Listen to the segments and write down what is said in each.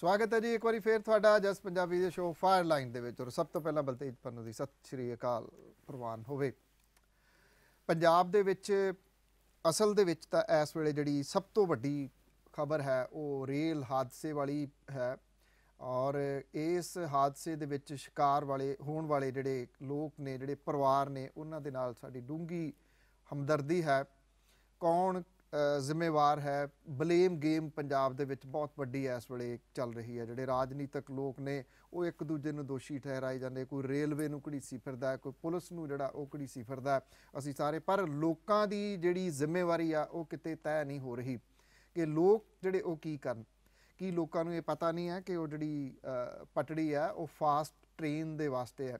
ਸਵਾਗਤ ਹੈ ਜੀ ਇੱਕ ਵਾਰੀ ਫੇਰ ਤੁਹਾਡਾ ਜਸ ਪੰਜਾਬੀ ਦੇ ਸ਼ੋਅ ਫਾਇਰ ਲਾਈਨ ਦੇ ਵਿੱਚ ਔਰ ਸਭ ਤੋਂ ਪਹਿਲਾਂ ਬਲਤੇਜ ਪੰਨੂ ਦੀ ਸਤਿ ਸ਼੍ਰੀ ਅਕਾਲ ਪ੍ਰਵਾਨ ਹੋਵੇ ਪੰਜਾਬ ਦੇ ਵਿੱਚ ਅਸਲ ਦੇ ਵਿੱਚ ਤਾਂ ਇਸ ਵੇਲੇ ਜਿਹੜੀ ਸਭ ਤੋਂ ਵੱਡੀ ਖਬਰ ਹੈ ਉਹ ਰੇਲ ਹਾਦਸੇ ਵਾਲੀ ਹੈ ਔਰ ਇਸ ਹਾਦਸੇ ਦੇ ਵਿੱਚ ਸ਼ਿਕਾਰ ਵਾਲੇ ਹੋਣ ਵਾਲੇ ਜਿਹੜੇ ਲੋਕ ਨੇ ਜਿਹੜੇ ਪਰਿਵਾਰ ਨੇ ਉਹਨਾਂ ਦੇ ਨਾਲ ਸਾਡੀ ਡੂੰਗੀ ਹਮਦਰਦੀ ਹੈ ਕੌਣ ਜ਼ਿੰਮੇਵਾਰ ਹੈ ਬਲੇਮ ਗੇਮ ਪੰਜਾਬ ਦੇ ਵਿੱਚ ਬਹੁਤ ਵੱਡੀ ਇਸ ਵੇਲੇ ਚੱਲ ਰਹੀ ਹੈ ਜਿਹੜੇ ਰਾਜਨੀਤਿਕ ਲੋਕ ਨੇ ਉਹ ਇੱਕ ਦੂਜੇ ਨੂੰ ਦੋਸ਼ੀ ਠਹਿਰਾਏ ਜਾਂਦੇ ਕੋਈ ਰੇਲਵੇ ਨੂੰ ਸੀ ਫਿਰਦਾ ਕੋਈ ਪੁਲਿਸ ਨੂੰ ਜਿਹੜਾ ਉਹ ਸੀ ਫਿਰਦਾ ਅਸੀਂ ਸਾਰੇ ਪਰ ਲੋਕਾਂ ਦੀ ਜਿਹੜੀ ਜ਼ਿੰਮੇਵਾਰੀ ਆ ਉਹ ਕਿਤੇ ਤੈਅ ਨਹੀਂ ਹੋ ਰਹੀ ਕਿ ਲੋਕ ਜਿਹੜੇ ਉਹ ਕੀ ਕਰਨ ਕੀ ਲੋਕਾਂ ਨੂੰ ਇਹ ਪਤਾ ਨਹੀਂ ਹੈ ਕਿ ਉਹ ਜਿਹੜੀ ਪਟੜੀ ਆ ਉਹ ਫਾਸਟ ਟ੍ਰੇਨ ਦੇ ਵਾਸਤੇ ਹੈ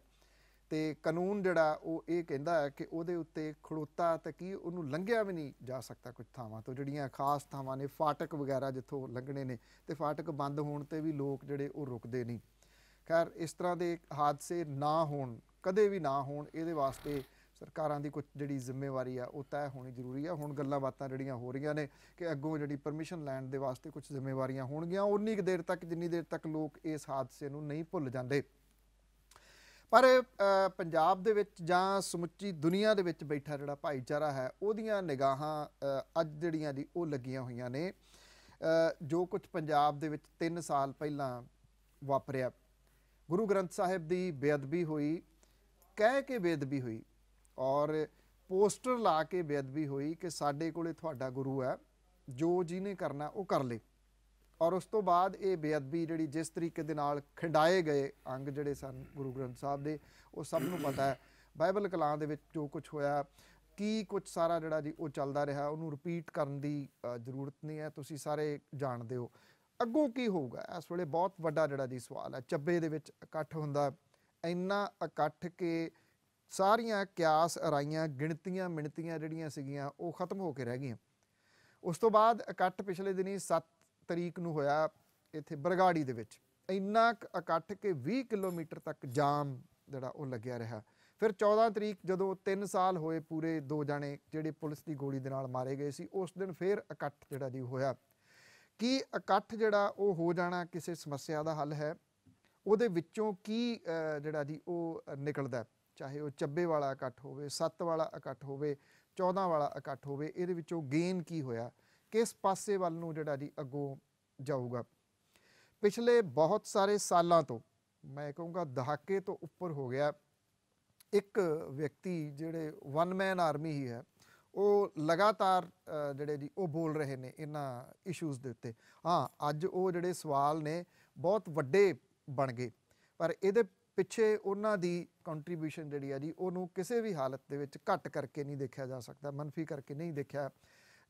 ਤੇ ਕਾਨੂੰਨ ਜਿਹੜਾ ਉਹ ਇਹ ਕਹਿੰਦਾ ਹੈ ਕਿ ਉਹਦੇ ਉੱਤੇ ਖੜੋਤਾ ਤਾਂ ਕੀ ਉਹਨੂੰ ਲੰਘਿਆ ਵੀ ਨਹੀਂ ਜਾ ਸਕਦਾ ਕੁਝ ਥਾਵਾਂ ਤੋਂ ਜਿਹੜੀਆਂ ਖਾਸ ਥਾਵਾਂ ਨੇ ਫਾਟਕ ਵਗੈਰਾ ਜਿੱਥੋਂ ਲੰਘਣੇ ਨੇ ਤੇ ਫਾਟਕ ਬੰਦ ਹੋਣ ਤੇ ਵੀ ਲੋਕ ਜਿਹੜੇ ਉਹ ਰੁਕਦੇ ਨਹੀਂ ਖੈਰ ਇਸ ਤਰ੍ਹਾਂ ਦੇ ਹਾਦਸੇ ਨਾ ਹੋਣ ਕਦੇ ਵੀ ਨਾ ਹੋਣ ਇਹਦੇ ਵਾਸਤੇ ਸਰਕਾਰਾਂ ਦੀ ਕੁਝ ਜਿਹੜੀ ਜ਼ਿੰਮੇਵਾਰੀ ਆ ਉਹ ਤੈਅ ਹੋਣੀ ਜ਼ਰੂਰੀ ਆ ਹੁਣ ਗੱਲਾਂ ਬਾਤਾਂ ਜਿਹੜੀਆਂ ਹੋ ਰਹੀਆਂ ਨੇ ਕਿ ਅੱਗੋਂ ਜਿਹੜੀ ਪਰਮਿਸ਼ਨ ਲੈਣ ਦੇ ਵਾਸਤੇ ਕੁਝ ਜ਼ਿੰਮੇਵਾਰੀਆਂ ਹੋਣਗੀਆਂ ਉਨੀ ਕੁ ਦੇਰ ਤੱਕ ਜਿੰਨੀ ਦੇਰ ਤੱਕ ਲੋਕ ਇਸ ਹਾਦਸੇ ਨੂੰ ਨਹੀਂ ਭੁੱਲ ਜਾਂਦੇ ਪਰ ਪੰਜਾਬ ਦੇ ਵਿੱਚ ਜਾਂ ਸਮੁੱਚੀ ਦੁਨੀਆ ਦੇ ਵਿੱਚ ਬੈਠਾ ਜਿਹੜਾ ਭਾਈਚਾਰਾ ਹੈ ਉਹਦੀਆਂ ਨਿਗਾਹਾਂ ਅੱਜ ਜਿਹੜੀਆਂ ਦੀ ਉਹ ਲੱਗੀਆਂ ਹੋਈਆਂ ਨੇ ਜੋ ਕੁਝ ਪੰਜਾਬ ਦੇ ਵਿੱਚ 3 ਸਾਲ ਪਹਿਲਾਂ ਵਾਪਰਿਆ ਗੁਰੂ ਗ੍ਰੰਥ ਸਾਹਿਬ ਦੀ ਬੇਅਦਬੀ ਹੋਈ ਕਹਿ ਕੇ ਬੇਅਦਬੀ ਹੋਈ ਔਰ ਪੋਸਟਰ ਲਾ ਕੇ ਬੇਅਦਬੀ ਹੋਈ ਕਿ ਸਾਡੇ ਕੋਲੇ ਤੁਹਾਡਾ ਗੁਰੂ ਹੈ ਜੋ ਜਿਹਨੇ ਕਰਨਾ ਉਹ ਕਰ ਲੇ ਔਰ ਉਸ ਤੋਂ ਬਾਅਦ ਇਹ ਬੇਅਦਬੀ ਜਿਹੜੀ ਜਿਸ ਤਰੀਕੇ ਦੇ ਨਾਲ ਖੰਡਾਏ ਗਏ ਅੰਗ ਜਿਹੜੇ ਸਨ ਗੁਰੂ ਗ੍ਰੰਥ ਸਾਹਿਬ ਦੇ ਉਹ ਸਭ ਨੂੰ ਪਤਾ ਹੈ ਬਾਈਬਲ ਕਲਾਂ ਦੇ ਵਿੱਚ ਜੋ ਕੁਝ ਹੋਇਆ ਕੀ ਕੁਝ ਸਾਰਾ ਜਿਹੜਾ ਜੀ ਉਹ ਚੱਲਦਾ ਰਿਹਾ ਉਹਨੂੰ ਰਿਪੀਟ ਕਰਨ ਦੀ ਜ਼ਰੂਰਤ ਨਹੀਂ ਹੈ ਤੁਸੀਂ ਸਾਰੇ ਜਾਣਦੇ ਹੋ ਅੱਗੋਂ ਕੀ ਹੋਊਗਾ ਇਸ ਵੇਲੇ ਬਹੁਤ ਵੱਡਾ ਜਿਹੜਾ ਜੀ ਸਵਾਲ ਹੈ ਚੱਬੇ ਦੇ ਵਿੱਚ ਇਕੱਠ ਹੁੰਦਾ ਇੰਨਾ ਇਕੱਠ ਕੇ ਸਾਰੀਆਂ ਕਿਆਸ ਅਰਾਈਆਂ ਗਿਣਤੀਆਂ ਮਿਣਤੀਆਂ ਜਿਹੜੀਆਂ ਸੀਗੀਆਂ ਉਹ ਖਤਮ ਹੋ ਕੇ ਰਹਿ ਗਈਆਂ ਉਸ ਤੋਂ ਬਾਅਦ ਇਕੱਠ ਪਿਛਲੇ ਦਿਨੀ ਤਰੀਕ ਨੂੰ ਹੋਇਆ ਇੱਥੇ ਬਰਗਾੜੀ ਦੇ ਵਿੱਚ ਇੰਨਾ ਇਕੱਠ ਕੇ 20 ਕਿਲੋਮੀਟਰ ਤੱਕ ਜਾਮ ਜਿਹੜਾ ਉਹ ਲੱਗਿਆ ਰਿਹਾ ਫਿਰ 14 ਤਰੀਕ ਜਦੋਂ 3 ਸਾਲ ਹੋਏ ਪੂਰੇ ਦੋ ਜਾਣੇ ਜਿਹੜੇ ਪੁਲਿਸ ਦੀ ਗੋਲੀ ਦੇ ਨਾਲ ਮਾਰੇ ਗਏ ਸੀ ਉਸ ਦਿਨ ਫਿਰ ਇਕੱਠ ਜਿਹੜਾ ਦੀ ਹੋਇਆ ਕੀ ਇਕੱਠ ਜਿਹੜਾ ਉਹ ਹੋ ਜਾਣਾ ਕਿਸੇ ਸਮੱਸਿਆ ਦਾ ਹੱਲ ਹੈ ਉਹਦੇ ਵਿੱਚੋਂ ਕੀ ਜਿਹੜਾ ਦੀ ਉਹ ਨਿਕਲਦਾ ਚਾਹੇ ਉਹ ਚੱਬੇ ਵਾਲਾ ਇਕੱਠ ਹੋਵੇ ਸੱਤ ਵਾਲਾ ਇਕੱਠ ਹੋਵੇ 14 ਵਾਲਾ ਇਕੱਠ ਹੋਵੇ ਇਹਦੇ ਵਿੱਚੋਂ ਗੇਨ ਕੀ ਹੋਇਆ ਕਿਸ ਪਾਸੇ ਵੱਲ ਨੂੰ ਜਿਹੜਾ ਜੀ ਅੱਗੋਂ ਜਾਊਗਾ ਪਿਛਲੇ ਬਹੁਤ ਸਾਰੇ ਸਾਲਾਂ ਤੋਂ ਮੈਂ ਕਹੂੰਗਾ ਦਹਾਕੇ ਤੋਂ ਉੱਪਰ ਹੋ ਗਿਆ ਇੱਕ ਵਿਅਕਤੀ ਜਿਹੜੇ ਵਨ ਮੈਨ ਆਰਮੀ ਹੀ ਹੈ ਉਹ ਲਗਾਤਾਰ ਜਿਹੜੇ ਜੀ ਉਹ ਬੋਲ ਰਹੇ ਨੇ ਇਹਨਾਂ ਇਸ਼ੂਜ਼ ਦੇ ਉੱਤੇ ਹਾਂ ਅੱਜ ਉਹ ਜਿਹੜੇ ਸਵਾਲ ਨੇ ਬਹੁਤ ਵੱਡੇ ਬਣ ਗਏ ਪਰ ਇਹਦੇ ਪਿੱਛੇ ਉਹਨਾਂ ਦੀ ਕੰਟਰੀਬਿਊਸ਼ਨ ਜਿਹੜੀ ਆ ਜੀ ਉਹਨੂੰ ਕਿਸੇ ਵੀ ਹਾਲਤ ਦੇ ਵਿੱਚ ਘੱਟ ਕਰਕੇ ਨਹੀਂ ਦੇਖਿਆ ਜਾ ਸਕਦਾ ਮੰਨਫੀ ਕਰਕੇ ਨਹੀਂ ਦੇਖਿਆ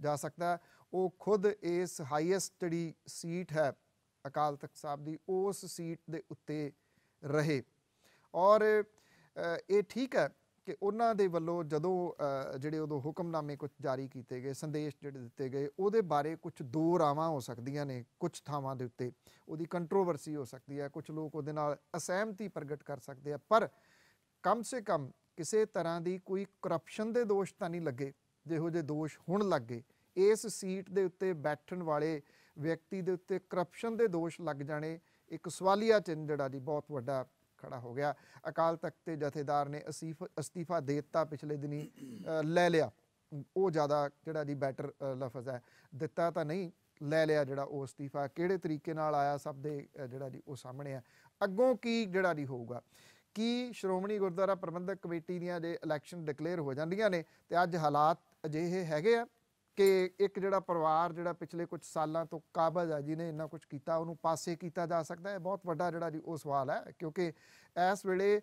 ਜਾ ਸਕਦਾ ਉਹ ਖੁਦ ਇਸ ਹਾਈਐਸਟ ਜਿਹੜੀ ਸੀਟ ਹੈ ਅਕਾਲ ਤਖਤ ਸਾਹਿਬ ਦੀ ਉਸ ਸੀਟ ਦੇ ਉੱਤੇ ਰਹੇ ਔਰ ਇਹ ਠੀਕ ਹੈ ਕਿ ਉਹਨਾਂ ਦੇ ਵੱਲੋਂ ਜਦੋਂ ਜਿਹੜੇ ਉਦੋਂ ਹੁਕਮਨਾਮੇ ਕੁਝ ਜਾਰੀ ਕੀਤੇ ਗਏ ਸੰਦੇਸ਼ ਜਿਹੜੇ ਦਿੱਤੇ ਗਏ ਉਹਦੇ ਬਾਰੇ ਕੁਝ ਦੋ ਰਾਵਾਂ ਹੋ ਸਕਦੀਆਂ ਨੇ ਕੁਝ ਥਾਵਾਂ ਦੇ ਉੱਤੇ ਉਹਦੀ ਕੰਟਰੋਵਰਸੀ ਹੋ ਸਕਦੀ ਹੈ ਕੁਝ ਲੋਕ ਉਹਦੇ ਨਾਲ ਅਸਹਿਮਤੀ ਪ੍ਰਗਟ ਕਰ ਸਕਦੇ ਆ ਪਰ ਕਮ ਸੇ ਕਮ ਕਿਸੇ ਤਰ੍ਹਾਂ ਦੀ ਕੋਈ ਕਰਪਸ਼ਨ ਦੇ ਦੋਸ਼ ਤਾਂ ਨਹੀਂ ਲੱਗੇ ਜਿਹੋ ਜਿਹੇ ਦੋਸ਼ ਹੁਣ ਲੱਗੇ ਇਸ ਸੀਟ ਦੇ ਉੱਤੇ ਬੈਠਣ ਵਾਲੇ ਵਿਅਕਤੀ ਦੇ ਉੱਤੇ ਕਰਪਸ਼ਨ ਦੇ ਦੋਸ਼ ਲੱਗ ਜਾਣੇ ਇੱਕ ਸਵਾਲੀਆ ਚਿੰਨ੍ਹ ਜਿਹੜਾ ਦੀ ਬਹੁਤ ਵੱਡਾ ਖੜਾ ਹੋ ਗਿਆ ਅਕਾਲ ਤਖਤ ਦੇ ਜਥੇਦਾਰ ਨੇ ਅਸਤੀਫਾ ਦੇ ਦਿੱਤਾ ਪਿਛਲੇ ਦਿਨੀ ਲੈ ਲਿਆ ਉਹ ਜ਼ਿਆਦਾ ਜਿਹੜਾ ਜੀ ਬੈਟਰ ਲਫ਼ਜ਼ ਹੈ ਦਿੱਤਾ ਤਾਂ ਨਹੀਂ ਲੈ ਲਿਆ ਜਿਹੜਾ ਉਹ ਅਸਤੀਫਾ ਕਿਹੜੇ ਤਰੀਕੇ ਨਾਲ ਆਇਆ ਸਭ ਦੇ ਜਿਹੜਾ ਜੀ ਉਹ ਸਾਹਮਣੇ ਆ ਅੱਗੋਂ ਕੀ ਜਿਹੜਾ ਜੀ ਹੋਊਗਾ ਕੀ ਸ਼੍ਰੋਮਣੀ ਗੁਰਦੁਆਰਾ ਪ੍ਰਬੰਧਕ ਕਮੇਟੀ ਦੀਆਂ ਜੇ ਇਲੈਕਸ਼ਨ ਡਿਕਲੇਅਰ ਹੋ ਜਾਂਦੀਆਂ ਨੇ ਤੇ ਅੱਜ ਹਾਲਾਤ ਅਜਿਹੇ ਹੈਗੇ ਆ ਕਿ ਇੱਕ ਜਿਹੜਾ ਪਰਿਵਾਰ ਜਿਹੜਾ ਪਿਛਲੇ ਕੁਝ ਸਾਲਾਂ ਤੋਂ ਕਾਬਜ਼ ਆ ਜਿਹਨੇ ਇੰਨਾ ਕੁਝ ਕੀਤਾ ਉਹਨੂੰ ਪਾਸੇ ਕੀਤਾ ਜਾ ਸਕਦਾ ਹੈ ਬਹੁਤ ਵੱਡਾ ਜਿਹੜਾ ਜੀ ਉਹ ਸਵਾਲ ਹੈ ਕਿਉਂਕਿ ਇਸ ਵੇਲੇ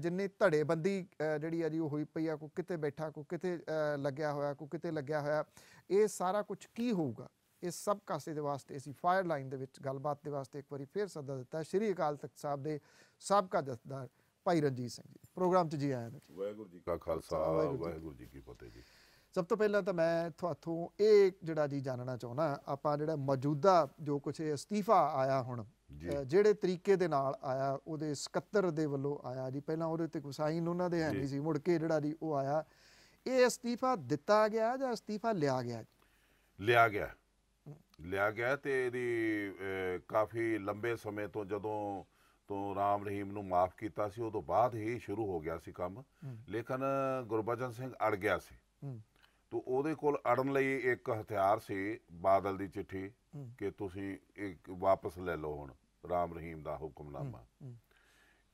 ਜਿੰਨੀ ਧੜੇਬੰਦੀ ਜਿਹੜੀ ਆ ਜੀ ਉਹ ਹੋਈ ਪਈ ਆ ਕੋ ਕਿਤੇ ਬੈਠਾ ਕੋ ਕਿਤੇ ਲੱਗਿਆ ਹੋਇਆ ਕੋ ਕਿਤੇ ਲੱਗਿਆ ਹੋਇਆ ਇਹ ਸਾਰਾ ਕੁਝ ਕੀ ਹੋਊਗਾ ਇਸ ਸਭ ਕਾਸੇ ਦੇ ਵਾਸਤੇ ਅਸੀਂ ਫਾਇਰ ਲਾਈਨ ਦੇ ਵਿੱਚ ਗੱਲਬਾਤ ਦੇ ਵਾਸਤੇ ਇੱਕ ਵਾਰੀ ਫੇਰ ਸੱਦਾ ਦਿੱਤਾ ਸ਼੍ਰੀ ਅਕਾਲ ਤਖਤ ਸਾਹਿਬ ਦੇ ਸਾਬਕਾ ਜਥੇਦਾਰ ਭਾਈ ਰਣਜੀਤ ਸਿੰਘ ਜੀ ਪ੍ਰੋਗਰਾਮ 'ਚ ਜੀ ਆਇਆਂ ਨੇ ਵਾਹਿਗੁਰੂ ਜੀ ਕਾ ਖਾਲਸਾ ਵਾਹਿਗੁਰੂ ਜੀ ਕੀ ਫਤਿਹ ਜੀ ਸਭ ਤੋਂ ਪਹਿਲਾਂ ਤਾਂ ਮੈਂ ਤੁਹਾਥੋਂ ਇਹ ਜਿਹੜਾ ਜੀ ਜਾਣਨਾ ਚਾਹੁੰਦਾ ਆਪਾਂ ਜਿਹੜਾ ਮੌਜੂਦਾ ਜੋ ਕੁਝ ਅਸਤੀਫਾ ਆਇਆ ਹੁਣ ਜਿਹੜੇ ਤਰੀਕੇ ਦੇ ਨਾਲ ਆਇਆ ਉਹਦੇ ਸਕੱਤਰ ਦੇ ਵੱਲੋਂ ਆਇਆ ਜੀ ਪਹਿਲਾਂ ਉਹਦੇ ਤੇ ਗੁਸਾਈਨ ਉਹਨਾਂ ਦੇ ਹੈ ਨਹੀਂ ਸੀ ਮੁੜ ਕੇ ਜਿਹੜਾ ਜੀ ਉਹ ਆਇਆ ਇਹ ਅਸਤੀਫਾ ਦਿੱਤਾ ਗਿਆ ਜਾਂ ਅਸਤੀਫਾ ਲਿਆ ਗਿਆ ਲਿਆ ਗਿਆ ਲਿਆ ਗਿਆ ਤੇ ਇਹਦੀ ਕਾਫੀ ਲੰਬੇ ਸਮੇਂ ਤੋਂ ਜਦੋਂ ਤੋਂ ਰਾਮ ਰਹੀਮ ਨੂੰ ਮਾਫ ਕੀਤਾ ਸੀ ਉਦੋਂ ਬਾਅਦ ਹੀ ਸ਼ੁਰੂ ਹੋ ਗਿਆ ਸੀ ਕੰਮ ਲੇਕਿਨ ਗੁਰਬਚਨ ਸਿੰਘ ਅੜ ਗਿਆ ਸੀ ਤੋ ਉਹਦੇ ਕੋਲ ਅੜਨ ਲਈ ਇੱਕ ਹਥਿਆਰ ਸੀ ਬਾਦਲ ਦੀ ਚਿੱਠੀ ਕਿ ਤੁਸੀਂ ਇੱਕ ਵਾਪਸ ਲੈ ਲਓ ਹੁਣ ਰਾਮ ਰਹੀਮ ਦਾ ਹੁਕਮਨਾਮਾ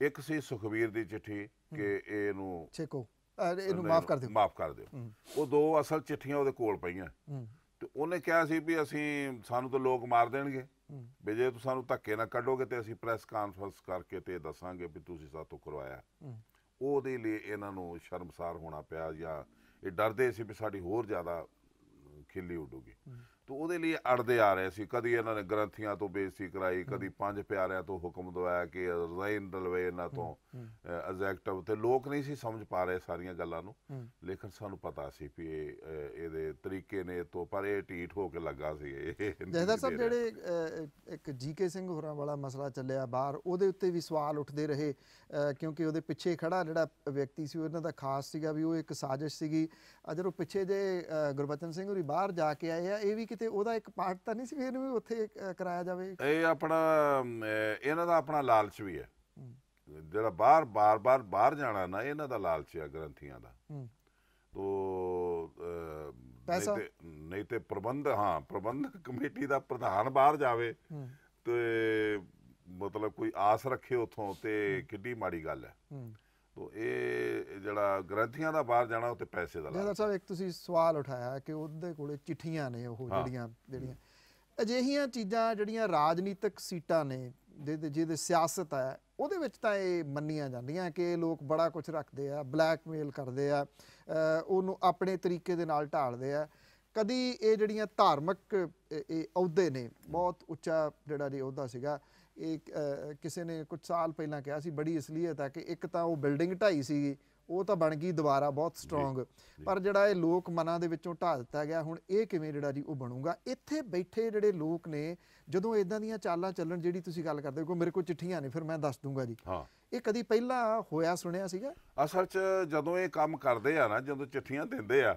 ਇੱਕ ਸੀ ਸੁਖਵੀਰ ਦੀ ਚਿੱਠੀ ਕਿ ਇਹਨੂੰ ਛੇਕੋ ਇਹਨੂੰ ਮਾਫ ਕਰ ਦਿਓ ਮਾਫ ਕਰ ਦਿਓ ਉਹ ਦੋ ਅਸਲ ਚਿੱਠੀਆਂ ਉਹਦੇ ਕੋਲ ਪਈਆਂ ਤੇ ਉਹਨੇ ਕਿਹਾ ਸੀ ਵੀ ਅਸੀਂ ਸਾਨੂੰ ਤਾਂ ਲੋਕ ਮਾਰ ਦੇਣਗੇ ਵੀ ਜੇ ਤੁਸੀਂ ਸਾਨੂੰ ਧੱਕੇ ਨਾ ਕੱਢੋਗੇ ਤੇ ਅਸੀਂ ਪ੍ਰੈਸ ਕਾਨਫਰੰਸ ਕਰਕੇ ਤੇ ਦੱਸਾਂਗੇ ਵੀ ਤੁਸੀਂ ਸਾਤੋਂ ਕਰਵਾਇਆ ਉਹਦੇ ਲਈ ਇਹਨਾਂ ਨੂੰ ਸ਼ਰਮਸਾਰ ਹੋਣਾ ਪਿਆ ਜਾਂ ਇਹ ਡਰਦੇ ਸੀ ਵੀ ਸਾਡੀ ਹੋਰ ਜ਼ਿਆਦਾ ਖਿੱਲੀ ਉਡੂਗੀ ਤੋ ਉਹਦੇ ਲਈ ਅੜਦੇ ਆ ਰਹੇ ਸੀ ਕਦੀ ਇਹਨਾਂ ਨੇ ਗ੍ਰੰਥੀਆਂ ਤੋਂ ਬੇਸੀ ਕਰਾਈ ਕਦੀ ਪੰਜ ਪਿਆਰਿਆਂ ਤੋਂ ਹੁਕਮ ਦਵਾਇਆ ਕਿ ਰਜ਼ਾਈਨ ਇਹਨਾਂ ਤੋਂ ਐਗਜ਼ੈਕਟ ਤੇ ਲੋਕ ਨਹੀਂ ਸੀ ਸਮਝ ਪਾ ਰਹੇ ਸਾਰੀਆਂ ਗੱਲਾਂ ਨੂੰ ਲੇਕਿਨ ਸਾਨੂੰ ਪਤਾ ਸੀ ਕਿ ਇਹ ਇਹਦੇ ਤਰੀਕੇ ਨੇ ਤੋਂ ਪਰ ਇਹ ਟੀਟ ਹੋ ਕੇ ਲੱਗਾ ਸੀ ਇਹ ਜਹਦਾ ਸਾਹਿਬ ਜਿਹੜੇ ਇੱਕ ਜੀਕੇ ਸਿੰਘ ਹੋਰਾਂ ਵਾਲਾ ਮਸਲਾ ਚੱਲਿਆ ਬਾਹਰ ਉਹਦੇ ਉੱਤੇ ਵੀ ਸਵਾਲ ਉੱਠਦੇ ਰਹੇ ਕਿਉਂਕਿ ਉਹਦੇ ਪਿੱਛੇ ਖੜਾ ਜਿਹੜਾ ਵਿਅਕਤੀ ਸੀ ਉਹਨਾਂ ਦਾ ਖਾਸ ਸੀਗਾ ਵੀ ਉਹ ਇੱਕ ਸਾਜ਼ਿਸ਼ ਸੀਗੀ ਅਜਰ ਉਹ ਪਿੱਛੇ ਜੇ ਗੁਰਬਚਨ ਸਿੰਘ ਹੋਰੀ ਬਾਹਰ ਜਾ ਕੇ ਆਏ ਆ ਇਹ ਵੀ ਕਿਤੇ ਉਹਦਾ ਇੱਕ ਪਾਰਟ ਤਾਂ ਨਹੀਂ ਸੀ ਫਿਰ ਵੀ ਉੱਥੇ ਕਰਾਇਆ ਜਾਵੇ ਇਹ ਆਪਣਾ ਇਹਨਾਂ ਦਾ ਆਪਣਾ ਲਾਲਚ ਵੀ ਹੈ ਜਿਹੜਾ ਬਾਹਰ ਬਾਰ-ਬਾਰ ਬਾਹਰ ਜਾਣਾ ਨਾ ਇਹਨਾਂ ਦਾ ਲਾਲਚਿਆ ਗ੍ਰੰਥੀਆਂ ਦਾ ਤੋ ਪੈਸਾ ਨਹੀਂ ਤੇ ਪ੍ਰਬੰਧ ਹਾਂ ਪ੍ਰਬੰਧਕ ਕਮੇਟੀ ਦਾ ਪ੍ਰਧਾਨ ਬਾਹਰ ਜਾਵੇ ਤੇ ਮਤਲਬ ਕੋਈ ਆਸ ਰੱਖੇ ਉਥੋਂ ਤੇ ਕਿੱਡੀ ਮਾੜੀ ਗੱਲ ਹੈ ਤੋ ਇਹ ਜਿਹੜਾ ਗ੍ਰੰਥੀਆਂ ਦਾ ਬਾਹਰ ਜਾਣਾ ਉਹ ਪੈਸੇ ਦਾ ਲਾਲਚ ਸਾਹਿਬ ਇੱਕ ਤੁਸੀਂ ਸਵਾਲ ਉਠਾਇਆ ਕਿ ਉਹਦੇ ਕੋਲੇ ਚਿੱਠੀਆਂ ਨੇ ਉਹ ਜਿਹੜੀਆਂ ਜਿਹੜੀਆਂ ਅਜਿਹੀਆਂ ਚੀਜ਼ਾਂ ਜਿਹੜੀਆਂ ਰਾਜਨੀਤਿਕ ਸੀਟਾਂ ਨੇ ਜਿਹਦੇ ਜਿਹਦੇ ਸਿਆਸਤ ਹੈ ਉਹਦੇ ਵਿੱਚ ਤਾਂ ਇਹ ਮੰਨੀਆਂ ਜਾਂਦੀਆਂ ਕਿ ਲੋਕ ਬੜਾ ਕੁਝ ਰੱਖਦੇ ਆ ਬਲੈਕਮੇਲ ਕਰਦੇ ਆ ਉਹਨੂੰ ਆਪਣੇ ਤਰੀਕੇ ਦੇ ਨਾਲ ਢਾਲਦੇ ਆ ਕਦੀ ਇਹ ਜਿਹੜੀਆਂ ਧਾਰਮਿਕ ਇਹ ਅਹੁਦੇ ਨੇ ਬਹੁਤ ਉੱਚਾ ਜਿਹੜਾ ਜੀ ਅਹੁਦਾ ਸੀਗਾ ਇਹ ਕਿਸੇ ਨੇ ਕੁਝ ਸਾਲ ਪਹਿਲਾਂ ਕਿਹਾ ਸੀ ਬੜੀ ਅਸਲੀਅਤ ਆ ਕਿ ਇੱਕ ਤਾਂ ਉਹ ਬਿਲਡਿੰਗ ਢਾਈ ਸੀਗੀ ਉਹ ਤਾਂ ਬਣ ਗਈ ਦੁਬਾਰਾ ਬਹੁਤ ਸਟਰੋਂਗ ਪਰ ਜਿਹੜਾ ਇਹ ਲੋਕ ਮਨਾਂ ਦੇ ਵਿੱਚੋਂ ਢਾ ਦਿੱਤਾ ਗਿਆ ਹੁਣ ਇਹ ਕਿਵੇਂ ਜਿਹੜਾ ਜੀ ਉਹ ਬਣੂਗਾ ਇੱਥੇ ਬੈਠੇ ਜਿਹੜੇ ਲੋਕ ਨੇ ਜਦੋਂ ਇਦਾਂ ਦੀਆਂ ਚਾਲਾਂ ਚੱਲਣ ਜਿਹੜੀ ਤੁਸੀਂ ਗੱਲ ਕਰਦੇ ਹੋ ਮੇਰੇ ਕੋਲ ਚਿੱਠੀਆਂ ਨੇ ਫਿਰ ਮੈਂ ਦੱਸ ਦੂੰਗਾ ਜੀ ਹਾਂ ਇਹ ਕਦੀ ਪਹਿਲਾਂ ਹੋਇਆ ਸੁਣਿਆ ਸੀਗਾ ਅਸਲ 'ਚ ਜਦੋਂ ਇਹ ਕੰਮ ਕਰਦੇ ਆ ਨਾ ਜਦੋਂ ਚਿੱਠੀਆਂ ਦਿੰਦੇ ਆ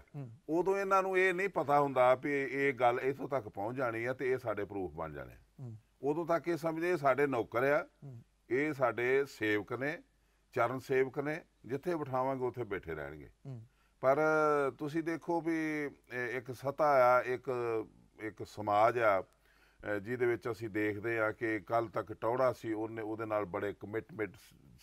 ਉਦੋਂ ਇਹਨਾਂ ਨੂੰ ਇਹ ਨਹੀਂ ਪਤਾ ਹੁੰਦਾ ਵੀ ਇਹ ਗੱਲ ਇਥੋਂ ਤੱਕ ਪਹੁੰਚ ਜਾਣੀ ਆ ਤੇ ਇਹ ਸਾਡੇ ਪ੍ਰੂਫ ਬਣ ਜਾਣੇ ਉਦੋਂ ਤੱਕ ਇਹ ਸਮਝਦੇ ਸਾਡੇ ਨੌਕਰ ਆ ਇਹ ਸਾਡੇ ਸੇਵਕ ਨੇ ਚਰਨ ਸੇਵਕ ਨੇ ਜਿੱਥੇ ਬਿਠਾਵਾਂਗੇ ਉੱਥੇ ਬੈਠੇ ਰਹਿਣਗੇ ਪਰ ਤੁਸੀਂ ਦੇਖੋ ਵੀ ਇੱਕ ਸਤਾ ਆ ਇੱਕ ਇੱਕ ਸਮਾਜ ਆ ਜਿਹਦੇ ਵਿੱਚ ਅਸੀਂ ਦੇਖਦੇ ਆ ਕਿ ਕੱਲ ਤੱਕ ਟੌੜਾ ਸੀ ਉਹਨੇ ਉਹਦੇ ਨਾਲ ਬੜੇ ਕਮਿਟਮੈਂਟ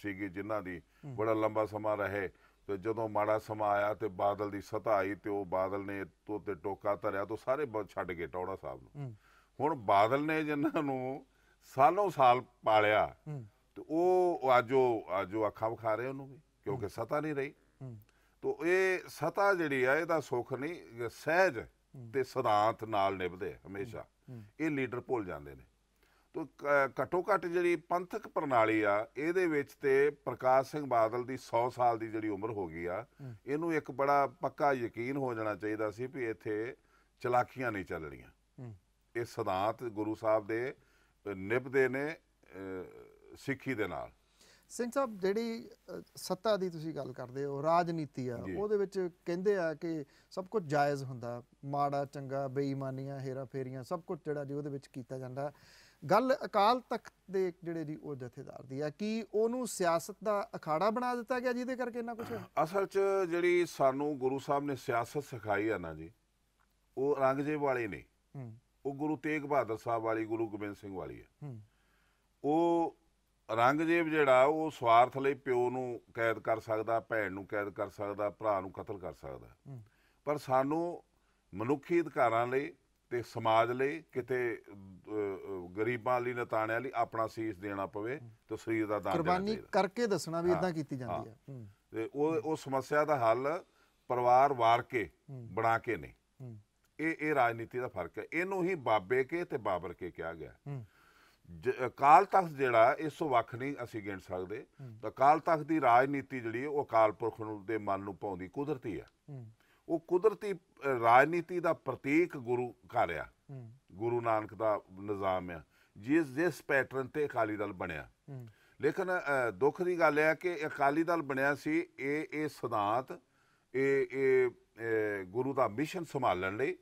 ਸੀਗੇ ਜਿਨ੍ਹਾਂ ਦੀ ਬੜਾ ਲੰਬਾ ਸਮਾਂ ਰਹੇ ਤੇ ਜਦੋਂ ਮਾੜਾ ਸਮਾਂ ਆਇਆ ਤੇ ਬਾਦਲ ਦੀ ਸਤਾ ਆਈ ਤੇ ਉਹ ਬਾਦਲ ਨੇ ਤੋ ਤੇ ਟੋਕਾ ਧਰਿਆ ਤੋ ਸਾਰੇ ਛੱਡ ਗਏ ਟੌੜਾ ਸਾਹਿਬ ਨੂੰ ਹੁਣ ਬਾਦਲ ਨੇ ਜਿਨ੍ਹਾਂ ਨੂੰ ਸਾਲੋਂ ਸਾਲ ਪਾਲਿਆ ਤੇ ਉਹ ਅੱਜ ਉਹ ਅੱਜ ਉਹ ਅੱਖਾਂ ਵਿਖਾ ਰਹੇ ਉਹਨੂੰ ਵੀ ਕਿਉਂਕਿ ਸਤਾ ਨਹੀਂ ਰਹੀ ਤੋ ਇਹ ਸਤਾ ਜਿਹੜੀ ਆ ਇਹਦਾ ਸੁੱਖ ਨਹੀਂ ਸਹਿਜ ਤੇ ਸਿਧਾਂਤ ਨਾਲ ਨਿਭਦੇ ਹਮੇਸ਼ਾ ਇਹ ਲੀਡਰ ਭੁੱਲ ਜਾਂਦੇ ਨੇ ਤੋ ਘਟੋ ਘਟ ਜਿਹੜੀ ਪੰਥਕ ਪ੍ਰਣਾਲੀ ਆ ਇਹਦੇ ਵਿੱਚ ਤੇ ਪ੍ਰਕਾਸ਼ ਸਿੰਘ ਬਾਦਲ ਦੀ 100 ਸਾਲ ਦੀ ਜਿਹੜੀ ਉਮਰ ਹੋ ਗਈ ਆ ਇਹਨੂੰ ਇੱਕ ਬੜਾ ਪੱਕਾ ਯਕੀਨ ਹੋ ਜਾਣਾ ਚਾਹੀਦਾ ਸੀ ਵੀ ਇੱਥੇ ਚਲਾਕੀਆਂ ਨਹੀਂ ਚੱਲਣੀਆਂ ਇਹ ਸਿਧਾਂਤ ਗੁਰੂ ਸਾਹਿਬ ਦੇ ਨਿਭਦੇ ਨੇ ਸਿੱਖੀ ਦੇ ਨਾਲ ਸਿੰਘ ਸਾਹਿਬ ਜਿਹੜੀ ਸੱਤਾ ਦੀ ਤੁਸੀਂ ਗੱਲ ਕਰਦੇ ਹੋ ਰਾਜਨੀਤੀ ਆ ਉਹਦੇ ਵਿੱਚ ਕਹਿੰਦੇ ਆ ਕਿ ਸਭ ਕੁਝ ਜਾਇਜ਼ ਹੁੰਦਾ ਮਾੜਾ ਚੰਗਾ ਬੇਈਮਾਨੀਆਂ ਹੇਰਾ ਫੇਰੀਆਂ ਸਭ ਕੁਝ ਜਿਹੜਾ ਜੀ ਉਹਦੇ ਵਿੱਚ ਕੀਤਾ ਜਾਂਦਾ ਗੱਲ ਅਕਾਲ ਤਖਤ ਦੇ ਜਿਹੜੇ ਦੀ ਉਹ ਜਥੇਦਾਰ ਦੀ ਆ ਕਿ ਉਹਨੂੰ ਸਿਆਸਤ ਦਾ ਅਖਾੜਾ ਬਣਾ ਦਿੱਤਾ ਗਿਆ ਜਿਹਦੇ ਕਰਕੇ ਇੰਨਾ ਕੁਝ ਅਸਲ 'ਚ ਜਿਹੜੀ ਸਾਨੂੰ ਗੁਰੂ ਸਾਹਿਬ ਨੇ ਸਿਆਸਤ ਸਿਖਾਈ ਆ ਨਾ ਜੀ ਉਹ ਰੰਗਜੇਬ ਵਾਲੇ ਨੇ ਉਹ ਗੁਰੂ ਤੇਗ ਬਹਾਦਰ ਸਾਹਿਬ ਵਾਲੀ ਗੁਰੂ ਗੋਬਿੰਦ ਸਿੰਘ ਵਾਲੀ ਆ ਉਹ ਰੰਗਜੀਵ ਜਿਹੜਾ ਉਹ ਸਵਾਰਥ ਲਈ ਪਿਓ ਨੂੰ ਕੈਦ ਕਰ ਸਕਦਾ ਭੈਣ ਨੂੰ ਕੈਦ ਕਰ ਸਕਦਾ ਭਰਾ ਨੂੰ ਕਤਲ ਕਰ ਸਕਦਾ ਪਰ ਸਾਨੂੰ ਮਨੁੱਖੀ ਅਧਿਕਾਰਾਂ ਲਈ ਤੇ ਸਮਾਜ ਲਈ ਕਿਤੇ ਗਰੀਬਾਂ ਲਈ ਨਤਾਣਿਆਂ ਲਈ ਆਪਣਾ ਸੀਸ ਦੇਣਾ ਪਵੇ ਤੇ ਸਰੀਰ ਦਾ ਦਾਨ ਕੁਰਬਾਨੀ ਕਰਕੇ ਦੱਸਣਾ ਵੀ ਇਦਾਂ ਕੀਤੀ ਜਾਂਦੀ ਹੈ ਤੇ ਉਹ ਉਹ ਸਮੱਸਿਆ ਦਾ ਹੱਲ ਪਰਿਵਾਰ ਵਾਰ ਕੇ ਬਣਾ ਕੇ ਨਹੀਂ ਇਹ ਇਹ ਰਾਜਨੀਤੀ ਦਾ ਫਰਕ ਹੈ ਇਹਨੂੰ ਹੀ ਬਾਬੇ ਕੇ ਤੇ ਬਾਬਰ ਕੇ ਕਿਹਾ ਗਿਆ ਅਕਾਲ ਤਖਤ ਜਿਹੜਾ ਇਸ ਤੋਂ ਵੱਖ ਨਹੀਂ ਅਸੀਂ ਗਿਣ ਸਕਦੇ ਅਕਾਲ ਤਖਤ ਦੀ ਰਾਜਨੀਤੀ ਜਿਹੜੀ ਉਹ ਅਕਾਲ ਪੁਰਖ ਨੂੰ ਦੇ ਮਨ ਨੂੰ ਪਾਉਂਦੀ ਕੁਦਰਤੀ ਆ ਉਹ ਕੁਦਰਤੀ ਰਾਜਨੀਤੀ ਦਾ ਪ੍ਰਤੀਕ ਗੁਰੂ ਘਰ ਆ ਗੁਰੂ ਨਾਨਕ ਦਾ ਨਿਜ਼ਾਮ ਆ ਜਿਸ ਜਿਸ ਪੈਟਰਨ ਤੇ ਅਕਾਲੀ ਦਲ ਬਣਿਆ ਲੇਕਿਨ ਦੁੱਖ ਦੀ ਗੱਲ ਹੈ ਕਿ ਅਕਾਲੀ ਦਲ ਬਣਿਆ ਸੀ ਇਹ ਇਹ ਸਿਧਾਂਤ ਇਹ ਇਹ ਗੁਰੂ ਦਾ ਮਿਸ਼ਨ ਸੰਭਾਲਣ ਲਈ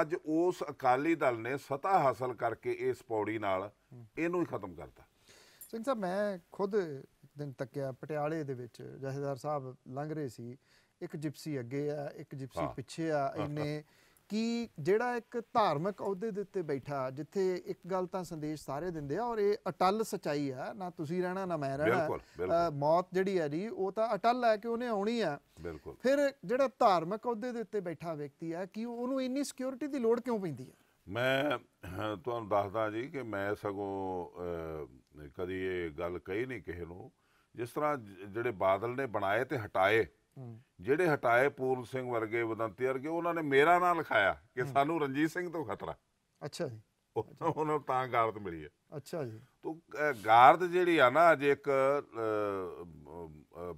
ਅੱਜ ਉਸ ਅਕਾਲੀ ਦਲ ਨੇ ਸਤਾ ਹਾਸਲ ਕਰਕੇ ਇਸ ਪੌੜੀ ਨਾਲ ਇਹਨੂੰ ਹੀ ਖਤਮ ਕਰਤਾ ਸਿੰਘ ਸਾਹਿਬ ਮੈਂ ਖੁਦ ਦਿਨ ਤੱਕਿਆ ਪਟਿਆਲੇ ਦੇ ਵਿੱਚ ਜਹੇਦਾਰ ਸਾਹਿਬ ਲੰਘ ਰਹੇ ਸੀ ਇੱਕ ਜਿਪਸੀ ਅੱਗੇ ਆ ਇੱਕ ਜਿਪਸੀ ਪਿੱਛੇ ਆ ਇਹਨੇ ਕਿ ਜਿਹੜਾ ਇੱਕ ਧਾਰਮਿਕ ਅਹੁਦੇ ਦੇ ਉੱਤੇ ਬੈਠਾ ਜਿੱਥੇ ਇੱਕ ਗੱਲ ਤਾਂ ਸੰਦੇਸ਼ ਸਾਰੇ ਦਿੰਦੇ ਆ ਔਰ ਇਹ ਅਟਲ ਸਚਾਈ ਆ ਨਾ ਤੁਸੀਂ ਰਹਿਣਾ ਨਾ ਮੈਂ ਰਹਿਣਾ ਮੌਤ ਜਿਹੜੀ ਆ ਜੀ ਉਹ ਤਾਂ ਅਟਲ ਹੈ ਕਿ ਉਹਨੇ ਆਉਣੀ ਆ ਬਿਲਕੁਲ ਫਿਰ ਜਿਹੜਾ ਧਾਰਮਿਕ ਅਹੁਦੇ ਦੇ ਉੱਤੇ ਬੈਠਾ ਵਿਅਕਤੀ ਆ ਕਿ ਉਹਨੂੰ ਇੰਨੀ ਸਿਕਿਉਰਿਟੀ ਦੀ ਲੋੜ ਕਿਉਂ ਪੈਂਦੀ ਆ ਮੈਂ ਤੁਹਾਨੂੰ ਦੱਸਦਾ ਜੀ ਕਿ ਮੈਂ ਸਗੋਂ ਕਦੀ ਇਹ ਗੱਲ ਕਹੀ ਨਹੀਂ ਕਿਸੇ ਨੂੰ ਜਿਸ ਤਰ੍ਹਾਂ ਜਿਹੜੇ ਬਾਦਲ ਨੇ ਬਣਾਏ ਤੇ ਹਟਾਏ ਜਿਹੜੇ ਹਟਾਏ ਪੂਰਨ ਸਿੰਘ ਵਰਗੇ ਵਦੰਤੀ ਵਰਗੇ ਉਹਨਾਂ ਨੇ ਮੇਰਾ ਨਾਂ ਲਿਖਾਇਆ ਕਿ ਸਾਨੂੰ ਰਣਜੀਤ ਸਿੰਘ ਤੋਂ ਖਤਰਾ ਅੱਛਾ ਜੀ ਉਹਨਾਂ ਨੂੰ ਤਾਂ ਗਾਰਦ ਮਿਲੀ ਹੈ ਅੱਛਾ ਜੀ ਤੋ ਗਾਰਦ ਜਿਹੜੀ ਆ ਨਾ ਅਜੇ ਇੱਕ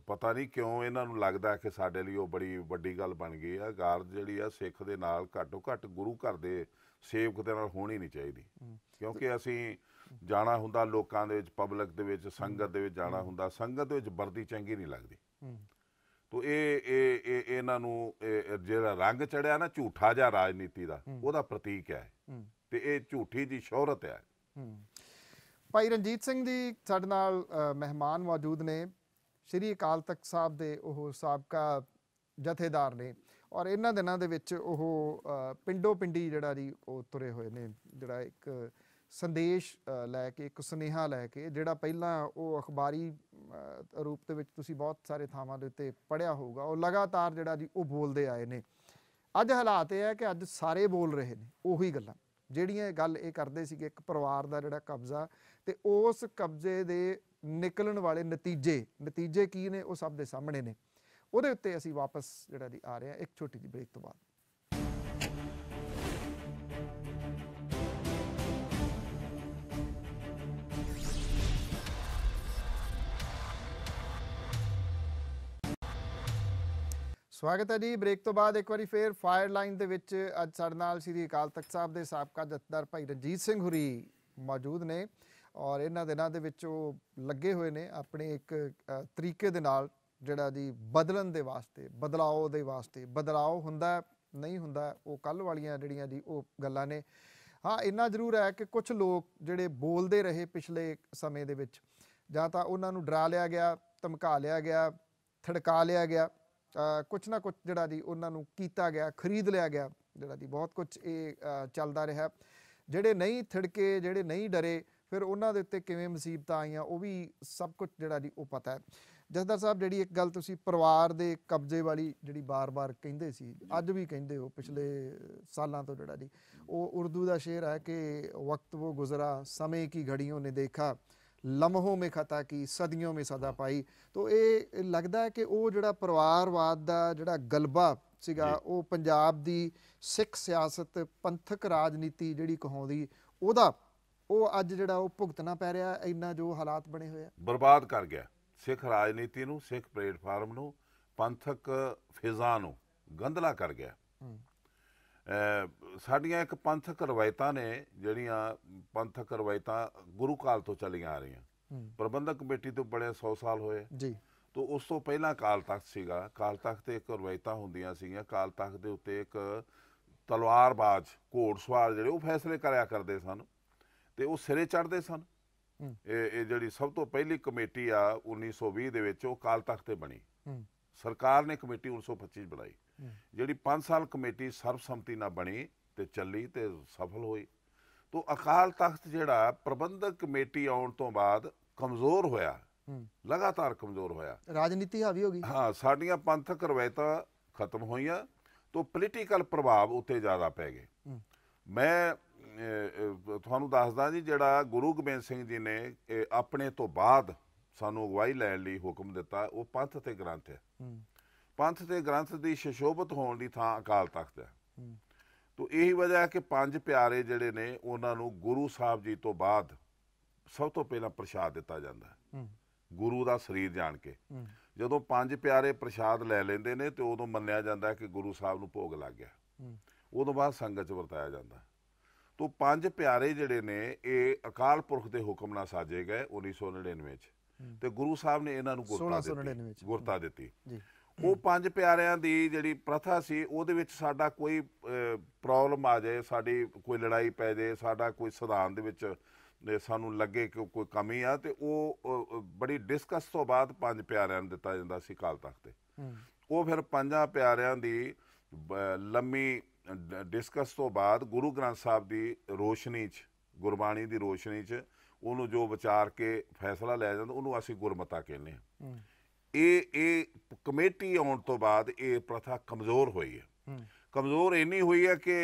ਪਤਾ ਨਹੀਂ ਕਿਉਂ ਇਹਨਾਂ ਨੂੰ ਲੱਗਦਾ ਕਿ ਸਾਡੇ ਲਈ ਉਹ ਬੜੀ ਵੱਡੀ ਗੱਲ ਬਣ ਗਈ ਆ ਗਾਰਦ ਜਿਹੜੀ ਆ ਸਿੱਖ ਦੇ ਨਾਲ ਘੱਟੋ ਘੱਟ ਗੁਰੂ ਘਰ ਦੇ ਸੇਵਕ ਦੇ ਨਾਲ ਹੋਣੀ ਨਹੀਂ ਚਾਹੀਦੀ ਕਿਉਂਕਿ ਅਸੀਂ ਜਾਣਾ ਹੁੰਦਾ ਲੋਕਾਂ ਦੇ ਵਿੱਚ ਪਬਲਿਕ ਦੇ ਵਿੱਚ ਸੰਗਤ ਦੇ ਵਿੱਚ ਜਾਣਾ ਹੁੰਦਾ ਸੰਗਤ ਦੇ ਵਿੱਚ ਵਰਦੀ ਚੰਗੀ ਨਹੀਂ ਲੱਗਦੀ ਤੋ ਇਹ ਇਹ ਇਹ ਇਹਨਾਂ ਨੂੰ ਜਿਹੜਾ ਰੰਗ ਚੜਿਆ ਨਾ ਝੂਠਾ ਜਿਹਾ ਰਾਜਨੀਤੀ ਦਾ ਉਹਦਾ ਪ੍ਰਤੀਕ ਹੈ ਤੇ ਇਹ ਝੂਠੀ ਦੀ ਸ਼ੋਹਰਤ ਹੈ ਭਾਈ ਰਣਜੀਤ ਸਿੰਘ ਦੀ ਸਾਡੇ ਨਾਲ ਮਹਿਮਾਨ ਮੌਜੂਦ ਨੇ ਸ਼੍ਰੀ ਅਕਾਲ ਤਖਤ ਸਾਹਿਬ ਦੇ ਉਹ ਸਾਬਕਾ ਜਥੇਦਾਰ ਨੇ ਔਰ ਇਹਨਾਂ ਦਿਨਾਂ ਦੇ ਵਿੱਚ ਉਹ ਪਿੰਡੋ ਪਿੰਡੀ ਜਿਹੜਾ ਜੀ ਉਹ ਤੁਰੇ ਹੋਏ ਨੇ ਜਿਹੜਾ ਇੱਕ ਸੰਦੇਸ਼ ਲੈ ਕੇ ਇੱਕ ਸੁਨੇਹਾ ਲੈ ਕੇ ਜਿਹੜਾ ਪਹਿਲਾਂ ਉਹ ਅਖਬਾਰੀ ਰੂਪ ਦੇ ਵਿੱਚ ਤੁਸੀਂ ਬਹੁਤ ਸਾਰੇ ਥਾਵਾਂ ਦੇ ਉੱਤੇ ਪੜਿਆ ਹੋਊਗਾ ਉਹ ਲਗਾਤਾਰ ਜਿਹੜਾ ਜੀ ਉਹ ਬੋਲਦੇ ਆਏ ਨੇ ਅੱਜ ਹਾਲਾਤ ਇਹ ਹੈ ਕਿ ਅੱਜ ਸਾਰੇ ਬੋਲ ਰਹੇ ਨੇ ਉਹੀ ਗੱਲਾਂ ਜਿਹੜੀਆਂ ਗੱਲ ਇਹ ਕਰਦੇ ਸੀਗੇ ਇੱਕ ਪਰਿਵਾਰ ਦਾ ਜਿਹੜਾ ਕਬਜ਼ਾ ਤੇ ਉਸ ਕਬਜ਼ੇ ਦੇ ਨਿਕਲਣ ਵਾਲੇ ਨਤੀਜੇ ਨਤੀਜੇ ਕੀ ਨੇ ਉਹ ਸਭ ਦੇ ਸਾਹਮਣੇ ਨੇ ਉਹਦੇ ਉੱਤੇ ਅਸੀਂ ਵਾਪਸ ਜਿਹੜਾ ਦੀ ਆ ਰਹੇ ਹਾਂ ਇੱਕ ਛੋਟੀ ਜਿਹੀ ਬ੍ਰੇਕ ਤੋਂ ਬਾਅਦ ਸਵਾਗਤ ਹੈ ਜੀ ਬ੍ਰੇਕ ਤੋਂ ਬਾਅਦ ਇੱਕ ਵਾਰੀ ਫੇਰ ਫਾਇਰ ਲਾਈਨ ਦੇ ਵਿੱਚ ਅੱਜ ਸਾਡੇ ਨਾਲ ਸ੍ਰੀ ਅਕਾਲ ਤਖਤ ਸਾਹਿਬ ਦੇ ਸਾਬਕਾ ਜਥੇਦਾਰ ਭਾਈ ਰਣਜੀਤ ਸਿੰਘ ਹੁਰੀ ਮੌਜੂਦ ਨੇ ਔਰ ਇਹਨਾਂ ਦਿਨਾਂ ਦੇ ਵਿੱਚ ਉਹ ਲੱਗੇ ਹੋਏ ਨੇ ਆਪਣੇ ਇੱਕ ਤਰੀਕੇ ਦੇ ਨਾਲ ਜਿਹੜਾ ਜੀ ਬਦਲਣ ਦੇ ਵਾਸਤੇ ਬਦਲਾਓ ਦੇ ਵਾਸਤੇ ਬਦਲਾਓ ਹੁੰਦਾ ਨਹੀਂ ਹੁੰਦਾ ਉਹ ਕੱਲ ਵਾਲੀਆਂ ਜਿਹੜੀਆਂ ਜੀ ਉਹ ਗੱਲਾਂ ਨੇ ਹਾਂ ਇੰਨਾ ਜ਼ਰੂਰ ਹੈ ਕਿ ਕੁਝ ਲੋਕ ਜਿਹੜੇ ਬੋਲਦੇ ਰਹੇ ਪਿਛਲੇ ਸਮੇਂ ਦੇ ਵਿੱਚ ਜਾਂ ਤਾਂ ਉਹਨਾਂ ਨੂੰ ਡਰਾ ਲਿਆ ਗਿਆ ਧਮਕਾ ਲਿਆ ਗਿਆ ਥੜਕਾ ਲਿਆ ਗਿਆ ਕੁਝ ਨਾ ਕੁਝ ਜਿਹੜਾ ਦੀ ਉਹਨਾਂ ਨੂੰ ਕੀਤਾ ਗਿਆ ਖਰੀਦ ਲਿਆ ਗਿਆ ਜਿਹੜਾ ਦੀ ਬਹੁਤ ਕੁਝ ਇਹ ਚੱਲਦਾ ਰਿਹਾ ਜਿਹੜੇ ਨਹੀਂ ਥੜਕੇ ਜਿਹੜੇ ਨਹੀਂ ਡਰੇ ਫਿਰ ਉਹਨਾਂ ਦੇ ਉੱਤੇ ਕਿਵੇਂ ਮੁਸੀਬਤਾਂ ਆਈਆਂ ਉਹ ਵੀ ਸਭ ਕੁਝ ਜਿਹੜਾ ਦੀ ਉਹ ਪਤਾ ਹੈ ਜਸਦਰ ਸਾਹਿਬ ਜਿਹੜੀ ਇੱਕ ਗੱਲ ਤੁਸੀਂ ਪਰਿਵਾਰ ਦੇ ਕਬਜ਼ੇ ਵਾਲੀ ਜਿਹੜੀ ਬਾਰ-ਬਾਰ ਕਹਿੰਦੇ ਸੀ ਅੱਜ ਵੀ ਕਹਿੰਦੇ ਹੋ ਪਿਛਲੇ ਸਾਲਾਂ ਤੋਂ ਜਿਹੜਾ ਦੀ ਉਹ ਉਰਦੂ ਦਾ ਸ਼ੇਰ ਹੈ ਕਿ ਵਕਤ ਉਹ ਗੁਜ਼ਰਾ ਸਮੇਂ ਕੀ ਘੜੀਆਂ ਨੇ ਦੇਖਾ ਲਮਹੋਂ ਮੇ ਖਤਾ ਕੀ ਸਦੀਆਂ ਮੇ ਸਦਾ ਪਾਈ ਤੋ ਇਹ ਲੱਗਦਾ ਹੈ ਕਿ ਉਹ ਜਿਹੜਾ ਪਰਿਵਾਰਵਾਦ ਦਾ ਜਿਹੜਾ ਗਲਬਾ ਸੀਗਾ ਉਹ ਪੰਜਾਬ ਦੀ ਸਿੱਖ ਸਿਆਸਤ ਪੰਥਕ ਰਾਜਨੀਤੀ ਜਿਹੜੀ ਕਹਾਉਂਦੀ ਉਹਦਾ ਉਹ ਅੱਜ ਜਿਹੜਾ ਉਹ ਭੁਗਤਣਾ ਪੈ ਰਿਹਾ ਇੰਨਾ ਜੋ ਹਾਲਾਤ ਬਣੇ ਹੋਏ ਆ ਬਰਬਾਦ ਕਰ ਗਿਆ ਸਿੱਖ ਰਾਜਨੀਤੀ ਨੂੰ ਸਿੱਖ ਪਲੇਟਫਾਰਮ ਨੂੰ ਪੰਥਕ ਫਿਜ਼ਾ ਨੂੰ ਗੰਦਲਾ ਕਰ ਗਿਆ ਸਾਡੀਆਂ ਇੱਕ ਪੰਥਕ ਰਵਾਇਤਾਂ ਨੇ ਜਿਹੜੀਆਂ ਪੰਥਕ ਰਵਾਇਤਾਂ ਗੁਰੂ ਕਾਲ ਤੋਂ ਚੱਲੀਆਂ ਆ ਰਹੀਆਂ ਪ੍ਰਬੰਧਕ ਕਮੇਟੀ ਤੋਂ ਬੜੇ 100 ਸਾਲ ਹੋਏ ਜੀ ਤੋਂ ਉਸ ਤੋਂ ਪਹਿਲਾਂ ਕਾਲ ਤਖਤ ਸੀਗਾ ਕਾਲ ਤਖਤ ਤੇ ਇੱਕ ਰਵਾਇਤਾਂ ਹੁੰਦੀਆਂ ਸੀਗੀਆਂ ਕਾਲ ਤਖਤ ਦੇ ਉੱਤੇ ਇੱਕ ਤਲਵਾਰਬਾਜ਼ ਘੋੜਸਵਾਰ ਜਿਹੜੇ ਉਹ ਫੈਸਲੇ ਕਰਿਆ ਕਰਦੇ ਸਨ ਤੇ ਉਹ ਸਿਰੇ ਚੜਦੇ ਸਨ ਇਹ ਇਹ ਜਿਹੜੀ ਸਭ ਤੋਂ ਪਹਿਲੀ ਕਮੇਟੀ ਆ 1920 ਦੇ ਵਿੱਚ ਉਹ ਕਾਲ ਤਖਤ ਤੇ ਬਣੀ ਸਰਕਾਰ ਨੇ ਕਮੇਟੀ 1925 ਬਣਾਈ ਜਿਹੜੀ 5 ਸਾਲ ਕਮੇਟੀ ਸਰਬਸੰਮਤੀ ਨਾਲ ਬਣੀ ਤੇ ਚੱਲੀ ਤੇ ਸਫਲ ਹੋਈ ਤੋਂ ਅਕਾਲ ਤਖਤ ਜਿਹੜਾ ਪ੍ਰਬੰਧਕ ਕਮੇਟੀ ਆਉਣ ਤੋਂ ਬਾਅਦ ਕਮਜ਼ੋਰ ਹੋਇਆ ਲਗਾਤਾਰ ਕਮਜ਼ੋਰ ਹੋਇਆ ਰਾਜਨੀਤੀ ਹਾਵੀ ਹੋ ਗਈ ਹਾਂ ਸਾਡੀਆਂ ਪੰਥਕ ਰਵਾਇਤਾਂ ਖਤਮ ਹੋਈਆਂ ਤੋਂ ਪੋਲੀਟੀਕਲ ਪ੍ਰਭਾਵ ਉੱਤੇ ਜ਼ਿਆਦਾ ਪੈ ਗਏ ਮੈਂ ਤੁਹਾਨੂੰ ਦੱਸਦਾ ਜੀ ਜਿਹੜਾ ਗੁਰੂ ਗੋਬਿੰਦ ਸਿੰਘ ਜੀ ਨੇ ਆਪਣੇ ਤੋਂ ਬਾਅਦ ਸਾਨੂੰ ਅਗਵਾਈ ਲੈਣ ਲਈ ਹੁਕਮ ਦਿੱਤਾ ਉਹ ਪੰਥ ਤੇ ਗ੍ਰੰਥ ਹੈ ਪੰਥ ਤੇ ਗ੍ਰੰਥ ਦੀ ਸ਼ਸ਼ੋਭਤ ਹੋਣ ਦੀ ਥਾਂ ਅਕਾਲ ਤਖਤ ਹੈ ਤੋਂ ਇਹੀ ਵਜ੍ਹਾ ਹੈ ਕਿ ਪੰਜ ਪਿਆਰੇ ਜਿਹੜੇ ਨੇ ਉਹਨਾਂ ਨੂੰ ਗੁਰੂ ਸਾਹਿਬ ਜੀ ਤੋਂ ਬਾਅਦ ਸਭ ਤੋਂ ਪਹਿਲਾਂ ਪ੍ਰਸ਼ਾਦ ਦਿੱਤਾ ਜਾਂਦਾ ਹੈ ਗੁਰੂ ਦਾ ਸਰੀਰ ਜਾਣ ਕੇ ਜਦੋਂ ਪੰਜ ਪਿਆਰੇ ਪ੍ਰਸ਼ਾਦ ਲੈ ਲੈਂਦੇ ਨੇ ਤੇ ਉਦੋਂ ਮੰਨਿਆ ਜਾਂਦਾ ਹੈ ਕਿ ਗੁਰੂ ਸਾਹਿਬ ਨੂੰ ਭੋਗ ਲੱਗ ਗਿਆ ਉਦੋਂ ਬਾਅਦ ਸੰਗਤ ਚ ਵਰਤਾਇਆ ਜਾਂਦਾ ਤੋਂ ਪੰਜ ਪਿਆਰੇ ਜਿਹੜੇ ਨੇ ਇਹ ਅਕਾਲ ਪੁਰਖ ਦੇ ਹੁਕਮ ਨਾਲ ਸਾਜੇ ਗਏ 1999 ਚ ਤੇ ਗੁਰੂ ਸਾਹਿਬ ਨੇ ਇਹਨਾਂ ਨੂੰ ਗੁਰਤਾ ਦਿੱਤੀ ਗੁਰਤਾ ਦਿੱਤੀ ਜੀ ਉਹ ਪੰਜ ਪਿਆਰਿਆਂ ਦੀ ਜਿਹੜੀ ਪ੍ਰਥਾ ਸੀ ਉਹਦੇ ਵਿੱਚ ਸਾਡਾ ਕੋਈ ਪ੍ਰੋਬਲਮ ਆ ਜਾਏ ਸਾਡੀ ਕੋਈ ਲੜਾਈ ਪੈ ਜਾਏ ਸਾਡਾ ਕੋਈ ਸਿਧਾਂਤ ਦੇ ਵਿੱਚ ਸਾਨੂੰ ਲੱਗੇ ਕਿ ਕੋਈ ਕਮੀ ਆ ਤੇ ਉਹ ਬੜੀ ਡਿਸਕਸ ਤੋਂ ਬਾਅਦ ਪੰਜ ਪਿਆਰਿਆਂ ਨੂੰ ਦਿੱਤਾ ਜਾਂਦਾ ਸੀ ਕਾਲ ਤੱਕ ਤੇ ਉਹ ਫਿਰ ਪੰਜਾਂ ਪਿਆਰਿਆਂ ਦੀ ਲੰਮੀ ਡਿਸਕਸ ਤੋਂ ਬਾਅਦ ਗੁਰੂ ਗ੍ਰੰਥ ਸਾਹਿਬ ਦੀ ਰੋਸ਼ਨੀ 'ਚ ਗੁਰਬਾਣੀ ਦੀ ਰੋਸ਼ਨੀ 'ਚ ਉਹਨੂੰ ਜੋ ਵਿਚਾਰ ਕੇ ਫੈਸਲਾ ਲਿਆ ਜਾਂਦਾ ਉਹਨੂੰ ਅਸੀਂ ਗੁਰਮਤਾ ਕਹਿੰਦੇ ਹਾਂ ਇਹ ਇਹ ਕਮੇਟੀ ਆਉਣ ਤੋਂ ਬਾਅਦ ਇਹ ਪ੍ਰਥਾ ਕਮਜ਼ੋਰ ਹੋਈ ਹੈ ਕਮਜ਼ੋਰ ਇੰਨੀ ਹੋਈ ਹੈ ਕਿ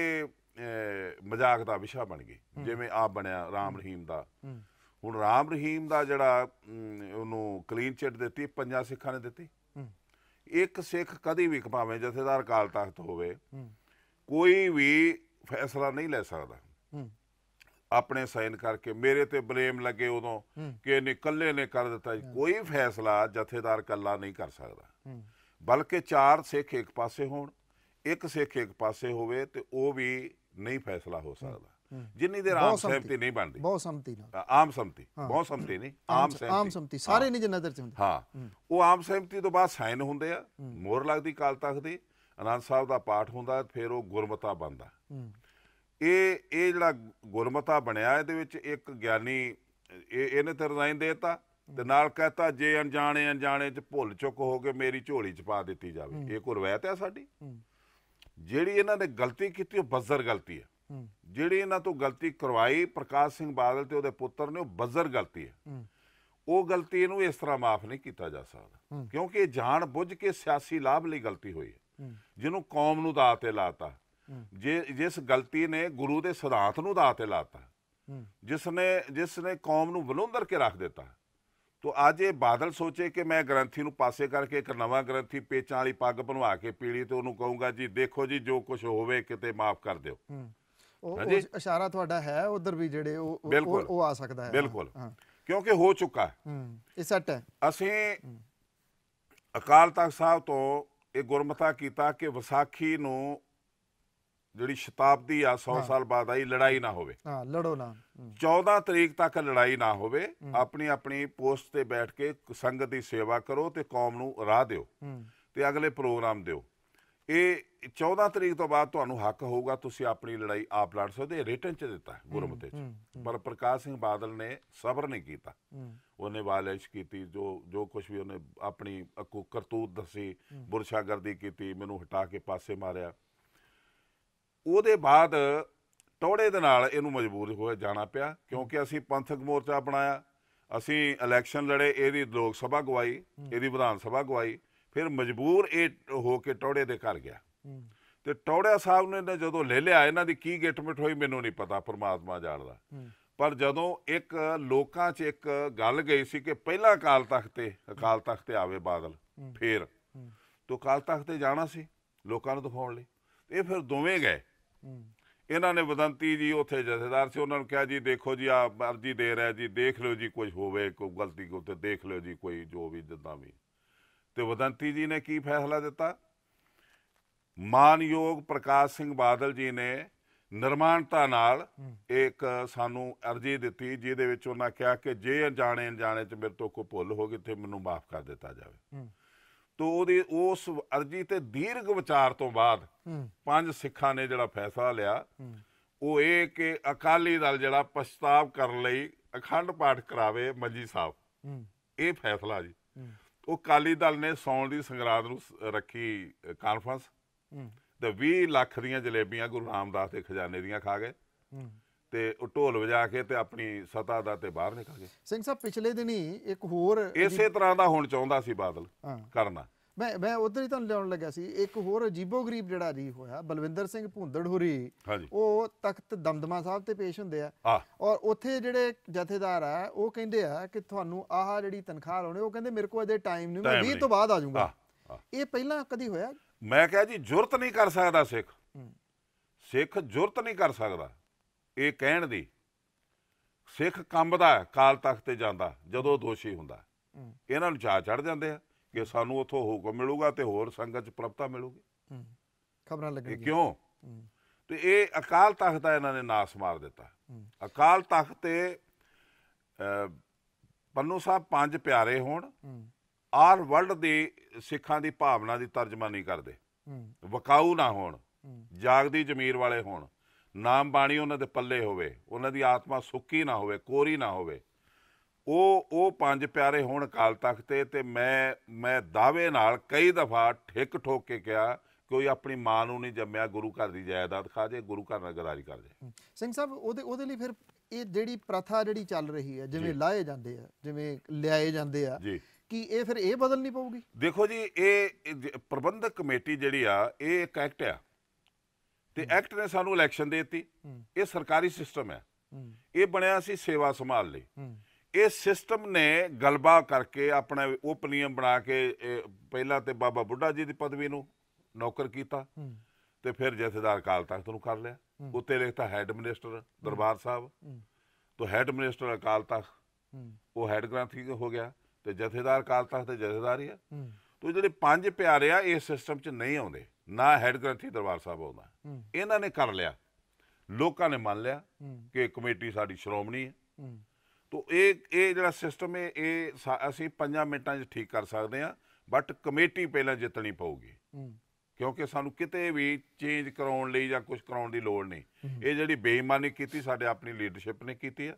ਮਜ਼ਾਕ ਦਾ ਵਿਸ਼ਾ ਬਣ ਗਈ ਜਿਵੇਂ ਆਪ ਬਣਿਆ ਰਾਮ ਰਹੀਮ ਦਾ ਹੁਣ ਰਾਮ ਰਹੀਮ ਦਾ ਜਿਹੜਾ ਉਹਨੂੰ ਕਲੀਨ ਚਿੱਟ ਦਿੱਤੀ ਪੰਜਾਂ ਸਿੱਖਾਂ ਨੇ ਦਿੱਤੀ ਇੱਕ ਸਿੱਖ ਕਦੀ ਵੀ ਭਾਵੇਂ ਜਥੇਦਾਰ ਕਾਲ ਤਖਤ ਹੋਵੇ ਕੋਈ ਵੀ ਫੈਸਲਾ ਨਹੀਂ ਲੈ ਸਕਦਾ ਆਪਣੇ ਸਾਈਨ ਕਰਕੇ ਮੇਰੇ ਤੇ ਬਲੇਮ ਲੱਗੇ ਉਦੋਂ ਕਿ ਇਹਨੇ ਇਕੱਲੇ ਨੇ ਕਰ ਦਿੱਤਾ ਜੀ ਕੋਈ ਫੈਸਲਾ ਜਥੇਦਾਰ ਇਕੱਲਾ ਨਹੀਂ ਕਰ ਸਕਦਾ ਬਲਕਿ ਚਾਰ ਸਿੱਖ ਇੱਕ ਪਾਸੇ ਹੋਣ ਇੱਕ ਸਿੱਖ ਇੱਕ ਪਾਸੇ ਹੋਵੇ ਤੇ ਉਹ ਵੀ ਨਹੀਂ ਫੈਸਲਾ ਹੋ ਸਕਦਾ ਜਿੰਨੀ ਦੇਰ ਆਮ ਸਹਿਮਤੀ ਨਹੀਂ ਬਣਦੀ ਬਹੁਤ ਸਹਿਮਤੀ ਨਾਲ ਆਮ ਸਹਿਮਤੀ ਬਹੁਤ ਸਹਿਮਤੀ ਨਹੀਂ ਆਮ ਸਹਿਮਤੀ ਆਮ ਸਹਿਮਤੀ ਸਾਰੇ ਨਹੀਂ ਜਿੰਨਾ ਚ ਹੁੰਦੇ ਹਾਂ ਉਹ ਆਮ ਸਹਿਮਤੀ ਤੋਂ ਬਾਅਦ ਸਾਈਨ ਹੁੰਦੇ ਆ ਮੋਹਰ ਲੱਗਦੀ ਕਾਲ ਤੱਕ ਦੀ ਅਨੰਦ ਸਾਹਿਬ ਦਾ ਪਾਠ ਹੁੰਦਾ ਫਿਰ ਉਹ ਗੁਰਮਤਾ ਬੰਦਾ ਇਹ ਇਹ ਜਿਹੜਾ ਗੁਰਮਤਾ ਬਣਿਆ ਇਹਦੇ ਵਿੱਚ ਇੱਕ ਗਿਆਨੀ ਇਹ ਇਹਨੇ ਤੇ ਰਿਜ਼ਾਈਨ ਦੇਤਾ ਤੇ ਨਾਲ ਕਹਤਾ ਜੇ ਅਣਜਾਣੇ ਅਣਜਾਣੇ ਚ ਭੁੱਲ ਚੁੱਕ ਹੋ ਕੇ ਮੇਰੀ ਝੋਲੀ ਚ ਪਾ ਦਿੱਤੀ ਜਾਵੇ ਇਹ ਕੋ ਰਵਾਇਤ ਹੈ ਸਾਡੀ ਜਿਹੜੀ ਇਹਨਾਂ ਨੇ ਗਲਤੀ ਕੀਤੀ ਉਹ ਬਜ਼ਰ ਗਲਤੀ ਹੈ ਜਿਹੜੀ ਇਹਨਾਂ ਤੋਂ ਗਲਤੀ ਕਰਵਾਈ ਪ੍ਰਕਾਸ਼ ਸਿੰਘ ਬਾਦਲ ਤੇ ਉਹਦੇ ਪੁੱਤਰ ਨੇ ਉਹ ਬਜ਼ਰ ਗਲਤੀ ਹੈ ਉਹ ਗਲਤੀ ਨੂੰ ਇਸ ਤਰ੍ਹਾਂ ਮਾਫ ਨਹੀਂ ਕੀਤਾ ਜਾ ਸਕਦਾ ਕਿਉਂਕਿ ਇਹ ਜਾਣ ਬੁੱਝ ਕੇ ਸਿਆਸੀ ਲਾਭ ਲਈ ਗਲਤੀ ਹੋਈ ਹੈ ਜਿਹਨੂੰ ਕੌਮ ਨੂੰ ਦਾਅ ਤੇ ਲਾਤਾ ਜੇ ਜਿਸ ਗਲਤੀ ਨੇ ਗੁਰੂ ਦੇ ਸਿਧਾਂਤ ਨੂੰ ਦਾਅ ਤੇ ਲਾਤਾ ਜਿਸ ਨੇ ਜਿਸ ਨੇ ਕੌਮ ਨੂੰ ਬਲੁੰਦਰ ਕੇ ਰੱਖ ਦਿੱਤਾ ਤੋ ਅੱਜ ਇਹ ਬਾਦਲ ਸੋਚੇ ਕਿ ਮੈਂ ਗ੍ਰੰਥੀ ਨੂੰ ਪਾਸੇ ਕਰਕੇ ਇੱਕ ਨਵਾਂ ਗ੍ਰੰਥੀ ਪੇਚਾਂ ਵਾਲੀ ਪੱਗ ਬਣਵਾ ਕੇ ਪੀੜੀ ਤੇ ਉਹਨੂੰ ਕਹੂੰਗਾ ਜੀ ਦੇਖੋ ਜੀ ਜੋ ਕੁਝ ਹੋਵੇ ਕਿਤੇ ਮਾਫ ਕਰ ਦਿਓ ਉਹ ਇਸ਼ਾਰਾ ਤੁਹਾਡਾ ਹੈ ਉਧਰ ਵੀ ਜਿਹੜੇ ਉਹ ਉਹ ਆ ਸਕਦਾ ਹੈ ਬਿਲਕੁਲ ਕਿਉਂਕਿ ਹੋ ਚੁੱਕਾ ਹੈ ਇਹ ਸੱਟ ਹੈ ਅਸੀਂ ਅਕਾਲ ਤਖਤ ਸਾਹਿਬ ਤੋਂ ਇਹ ਗੁਰਮਤਾ ਕੀਤਾ ਕਿ ਵਿਸਾਖੀ ਨੂੰ ਜਿਹੜੀ ਸ਼ਤਾਬਦੀ ਆ 100 ਸਾਲ ਬਾਅਦ ਆਈ ਲੜਾਈ ਨਾ ਹੋਵੇ ਹਾਂ ਲੜੋ ਨਾ 14 ਤਰੀਕ ਤੱਕ ਲੜਾਈ ਨਾ ਹੋਵੇ ਆਪਣੀ ਆਪਣੀ ਪੋਸਟ ਤੇ ਬੈਠ ਕੇ ਸੰਗਤ ਦੀ ਸੇਵਾ ਕਰੋ ਤੇ ਕੌਮ ਨੂੰ ਰਾਹ ਦਿਓ ਤੇ ਅਗਲੇ ਪ੍ਰੋਗਰਾਮ ਦਿਓ ਇਹ 14 ਤਰੀਕ ਤੋਂ ਬਾਅਦ ਤੁਹਾਨੂੰ ਹੱਕ ਹੋਊਗਾ ਤੁਸੀਂ ਆਪਣੀ ਲੜਾਈ ਆਪ ਲੜ ਸਕਦੇ ਰਿਟਨ ਚ ਦਿੱਤਾ ਗੁਰਮਤੇ ਚ ਪਰ ਪ੍ਰਕਾਸ਼ ਸਿੰਘ ਬਾਦਲ ਨੇ ਸਬਰ ਨਹੀਂ ਕੀਤਾ ਉਹਨੇ ਵਾਲਿਸ਼ ਕੀਤੀ ਜੋ ਜੋ ਕੁਝ ਵੀ ਉਹਨੇ ਆਪਣੀ ਕਰਤੂਤ ਦੱਸੀ ਬੁਰਸ਼ਾਗਰਦੀ ਕੀਤੀ ਮੈਨੂੰ ਹਟਾ ਕੇ ਪਾਸੇ ਮਾਰਿਆ ਉਹਦੇ ਬਾਅਦ ਟੋੜੇ ਦੇ ਨਾਲ ਇਹਨੂੰ ਮਜਬੂਰ ਹੋਇਆ ਜਾਣਾ ਪਿਆ ਕਿਉਂਕਿ ਅਸੀਂ ਪੰਥਕ ਮੋਰਚਾ ਬਣਾਇਆ ਅਸੀਂ ਇਲੈਕਸ਼ਨ ਲੜੇ ਇਹਦੀ ਲੋਕ ਸਭਾ ਗਵਾਈ ਇਹਦੀ ਵਿਧਾਨ ਸਭਾ ਗਵਾਈ ਫਿਰ ਮਜਬੂਰ ਇਹ ਹੋ ਕੇ ਟੋੜੇ ਦੇ ਘਰ ਗਿਆ ਤੇ ਟੋੜਿਆ ਸਾਹਿਬ ਨੇ ਜਦੋਂ ਲੈ ਲਿਆ ਇਹਨਾਂ ਦੀ ਕੀ ਗਿਟਮਿਟ ਹੋਈ ਮੈਨੂੰ ਨਹੀਂ ਪਤਾ ਪਰਮਾਤਮਾ ਜਾਣਦਾ ਪਰ ਜਦੋਂ ਇੱਕ ਲੋਕਾਂ 'ਚ ਇੱਕ ਗੱਲ ਗਈ ਸੀ ਕਿ ਪਹਿਲਾਂ ਅਕਾਲ ਤਖਤ ਤੇ ਅਕਾਲ ਤਖਤ ਤੇ ਆਵੇ ਬਾਦਲ ਫੇਰ ਤੋਂ ਅਕਾਲ ਤਖਤ ਤੇ ਜਾਣਾ ਸੀ ਲੋਕਾਂ ਨੂੰ ਦਿਖਾਉਣ ਲਈ ਇਹ ਫਿਰ ਦੋਵੇਂ ਗਏ ਇਹਨਾਂ ਨੇ ਵਦੰਤੀ ਜੀ ਉੱਥੇ ਜਥੇਦਾਰ ਸੀ ਉਹਨਾਂ ਨੂੰ ਕਿਹਾ ਜੀ ਦੇਖੋ ਜੀ ਆ ਅਰਜੀ ਦੇ ਰਿਹਾ ਜੀ ਦੇਖ ਲਿਓ ਜੀ ਕੁਝ ਹੋਵੇ ਕੋਈ ਗਲਤੀ ਕੋ ਤੇ ਦੇਖ ਲਿਓ ਜੀ ਕੋਈ ਜੋ ਵੀ ਜਿੱਦਾਂ ਵੀ ਤੇ ਵਦੰਤੀ ਜੀ ਨੇ ਕੀ ਫੈਸਲਾ ਦਿੱਤਾ ਮਾਨਯੋਗ ਪ੍ਰਕਾਸ਼ ਸਿੰਘ ਬਾਦਲ ਜੀ ਨੇ ਨਿਰਮਾਣਤਾ ਨਾਲ ਇੱਕ ਸਾਨੂੰ ਅਰਜੀ ਦਿੱਤੀ ਜਿਹਦੇ ਵਿੱਚ ਉਹਨਾਂ ਕਿਹਾ ਕਿ ਜੇ ਅਣਜਾਣੇ ਅਣਜਾਣੇ ਚ ਮੇਰੇ ਤੋਂ ਕੋਈ ਭੁੱਲ ਹੋ ਗਈ ਤੇ ਮੈਨੂੰ ਮਾਫ ਕਰ ਦਿੱਤਾ ਜਾਵੇ ਤੋ ਉਹਦੀ ਉਸ ਅਰਜੀ ਤੇ ਦੀਰਘ ਵਿਚਾਰ ਤੋਂ ਬਾਅਦ ਪੰਜ ਸਿੱਖਾਂ ਨੇ ਜਿਹੜਾ ਫੈਸਲਾ ਲਿਆ ਉਹ ਇਹ ਕਿ ਅਕਾਲੀ ਦਲ ਜਿਹੜਾ ਪਛਤਾਵ ਕਰਨ ਲਈ ਅਖੰਡ ਪਾਠ ਕਰਾਵੇ ਮੱਜੀ ਸਾਹਿਬ ਇਹ ਫੈਸਲਾ ਜੀ ਉਹ ਅਕਾਲੀ ਦਲ ਨੇ ਸੌਣ ਦੀ ਸੰਗਰਾਦ ਨੂੰ ਰੱਖੀ ਕਾਨਫਰੰਸ ਤੇ 20 ਲੱਖ ਦੀਆਂ ਜਲੇਬੀਆਂ ਗੁਰੂ ਰਾਮਦਾਸ ਦੇ ਖਜ਼ਾਨੇ ਦੀਆਂ ਖਾ ਗਏ ਤੇ ਉਹ ਢੋਲ ਵਜਾ ਕੇ ਤੇ ਆਪਣੀ ਸਤਾ ਦਾ ਤੇ ਬਾਹਰ ਨਿਕਲ ਗਏ ਸਿੰਘ ਸਾਹਿਬ ਪਿਛਲੇ ਦਿਨੀ ਇੱਕ ਹੋਰ ਇਸੇ ਤਰ੍ਹਾਂ ਦਾ ਹੁਣ ਚਾਹੁੰਦਾ ਸੀ ਬਾਦਲ ਕਰਨਾ ਮੈਂ ਮੈਂ ਉਧਰ ਹੀ ਤੁਹਾਨੂੰ ਲਿਆਉਣ ਲੱਗਾ ਸੀ ਇੱਕ ਹੋਰ ਅਜੀਬੋ ਗਰੀਬ ਜਿਹੜਾ ਜੀ ਹੋਇਆ ਬਲਵਿੰਦਰ ਸਿੰਘ ਭੁੰਦੜ ਹੋਰੀ ਉਹ ਤਖਤ ਦਮਦਮਾ ਸਾਹਿਬ ਤੇ ਪੇਸ਼ ਹੁੰਦੇ ਆ ਔਰ ਉੱਥੇ ਜਿਹੜੇ ਜਥੇਦਾਰ ਆ ਉਹ ਕਹਿੰਦੇ ਆ ਕਿ ਤੁਹਾਨੂੰ ਆਹ ਜਿਹੜੀ ਤਨਖਾਹ ਲਾਉਣੀ ਉਹ ਕਹਿੰਦੇ ਮੇਰੇ ਕੋਲ ਅਜੇ ਟਾਈਮ ਨਹੀਂ ਮੈਂ 20 ਤੋਂ ਬਾਅਦ ਆ ਜਾਊਂਗਾ ਇਹ ਪਹਿਲਾਂ ਕਦੀ ਹੋਇਆ ਮੈਂ ਕਿਹਾ ਜੀ ਜੁਰਤ ਨਹੀਂ ਕਰ ਸਕਦਾ ਸਿੱਖ ਸਿੱਖ ਜੁਰਤ ਨਹੀਂ ਕਰ ਸਕਦਾ ਇਹ ਕਹਿਣ ਦੀ ਸਿੱਖ ਕੰਬਦਾ ਕਾਲ ਤਖਤ ਤੇ ਜਾਂਦਾ ਜਦੋਂ ਦੋਸ਼ੀ ਹੁੰਦਾ ਇਹਨਾਂ ਨੂੰ ਚਾਹ ਚੜ ਜਾਂਦੇ ਆ ਕਿ ਸਾਨੂੰ ਉੱਥੋਂ ਹੁਕਮ ਮਿਲੂਗਾ ਤੇ ਹੋਰ ਸੰਗਤ ਚ ਪ੍ਰਪਤਾ ਮਿਲੂਗੀ ਖਬਰਾਂ ਲੱਗਣਗੀਆਂ ਕਿਉਂ ਤੇ ਇਹ ਅਕਾਲ ਤਖਤ ਦਾ ਇਹਨਾਂ ਨੇ ਨਾਸ ਮਾਰ ਦਿੱਤਾ ਅਕਾਲ ਤਖਤ ਤੇ ਪੰਨੂ ਸਾਹਿਬ ਪੰਜ ਪਿਆਰੇ ਹੋਣ ਆਰ ਵਰਲਡ ਦੇ ਸਿੱਖਾਂ ਦੀ ਭਾਵਨਾ ਦੀ ਤਰਜਮਾਨੀ ਕਰਦੇ ਵਕਾਊ ਨਾ ਹੋਣ ਜਾਗਦੀ ਜ਼ਮੀਰ ਵਾਲੇ ਹੋਣ ਨਾਮ ਬਾਣੀ ਉਹਨਾਂ ਦੇ ਪੱਲੇ ਹੋਵੇ ਉਹਨਾਂ ਦੀ ਆਤਮਾ ਸੁੱਕੀ ਨਾ ਹੋਵੇ ਕੋਰੀ ਨਾ ਹੋਵੇ ਉਹ ਉਹ ਪੰਜ ਪਿਆਰੇ ਹੋਣ ਕਾਲ ਤਖਤ ਤੇ ਤੇ ਮੈਂ ਮੈਂ ਦਾਅਵੇ ਨਾਲ ਕਈ ਦਫਾ ਠਿੱਕ ਠੋਕ ਕੇ ਕਿਹਾ ਕੋਈ ਆਪਣੀ ਮਾਂ ਨੂੰ ਨਹੀਂ ਜੰਮਿਆ ਗੁਰੂ ਘਰ ਦੀ ਜਾਇਦਾਦ ਖਾ ਜੇ ਗੁਰੂ ਘਰ ਨਾਲ ਗਦਾਰੀ ਕਰ ਜੇ ਸਿੰਘ ਸਾਹਿਬ ਉਹਦੇ ਉਹਦੇ ਲਈ ਫਿਰ ਇਹ ਜਿਹੜੀ ਪ੍ਰਥਾ ਜਿਹੜੀ ਚੱਲ ਰਹੀ ਹੈ ਜਿਵੇਂ ਲਾਏ ਜਾਂਦੇ ਆ ਜਿਵੇਂ ਲਿਆਏ ਜਾਂਦੇ ਆ ਜੀ ਕਿ ਇਹ ਫਿਰ ਇਹ ਬਦਲਣੀ ਪਊਗੀ ਦੇਖੋ ਜੀ ਇਹ ਪ੍ਰਬੰਧਕ ਕਮੇਟੀ ਜਿਹੜੀ ਆ ਇਹ ਇੱਕ ਐਕਟ ਆ ਤੇ ਐਕਟ ਨੇ ਸਾਨੂੰ ਇਲੈਕਸ਼ਨ ਦੇਤੀ ਇਹ ਸਰਕਾਰੀ ਸਿਸਟਮ ਹੈ ਇਹ ਬਣਿਆ ਸੀ ਸੇਵਾ ਸੰਭਾਲ ਲਈ ਇਹ ਸਿਸਟਮ ਨੇ ਗਲਬਾ ਕਰਕੇ ਆਪਣਾ ਨਿਯਮ ਬਣਾ ਕੇ ਪਹਿਲਾਂ ਤੇ ਬਾਬਾ ਬੁੱਢਾ ਜੀ ਦੀ ਪਦਵੀ ਨੂੰ ਨੌਕਰ ਕੀਤਾ ਤੇ ਫਿਰ ਜਥੇਦਾਰ ਕਾਲ ਤਖਤ ਨੂੰ ਕਰ ਲਿਆ ਉੱਤੇ ਲਿਖਤਾ ਹੈਡ ਮਿਨਿਸਟਰ ਦਰਬਾਰ ਸਾਹਿਬ ਤੋਂ ਹੈਡ ਮਿਨਿਸਟਰ ਅਕਾਲ ਤਖਤ ਉਹ ਹੈਡ ਗ੍ਰਾਂਥੀ ਹੋ ਗਿਆ ਤੇ ਜਥੇਦਾਰ ਅਕਾਲ ਤਖਤ ਤੇ ਜਥੇਦਾਰੀ ਹੈ ਆ ਤੋਂ ਜਿਹੜੇ ਪੰਜ ਪਿਆਰੇ ਆ ਇਸ ਸਿਸਟਮ 'ਚ ਨਹੀਂ ਆਉਂਦੇ ਨਾ ਹੈਡ ਗ੍ਰੰਥੀ ਦਰਬਾਰ ਸਾਹਿਬ ਆਉਂਦਾ ਇਹਨਾਂ ਨੇ ਕਰ ਲਿਆ ਲੋਕਾਂ ਨੇ ਮੰਨ ਲਿਆ ਕਿ ਕਮੇਟੀ ਸਾਡੀ ਸ਼੍ਰੋਮਣੀ ਹੈ ਤੋ ਇਹ ਇਹ ਜਿਹੜਾ ਸਿਸਟਮ ਹੈ ਇਹ ਅਸੀਂ 5 ਮਿੰਟਾਂ 'ਚ ਠੀਕ ਕਰ ਸਕਦੇ ਹਾਂ ਬਟ ਕਮੇਟੀ ਪਹਿਲਾਂ ਜਿੱਤਣੀ ਪਊਗੀ ਕਿਉਂਕਿ ਸਾਨੂੰ ਕਿਤੇ ਵੀ ਚੇਂਜ ਕਰਾਉਣ ਲਈ ਜਾਂ ਕੁਝ ਕਰਾਉਣ ਦੀ ਲੋੜ ਨਹੀਂ ਇਹ ਜਿਹੜੀ ਬੇਈਮਾਨੀ ਕੀਤੀ ਸਾਡੇ ਆਪਣੀ ਲੀਡਰਸ਼ਿਪ ਨੇ ਕੀਤੀ ਹੈ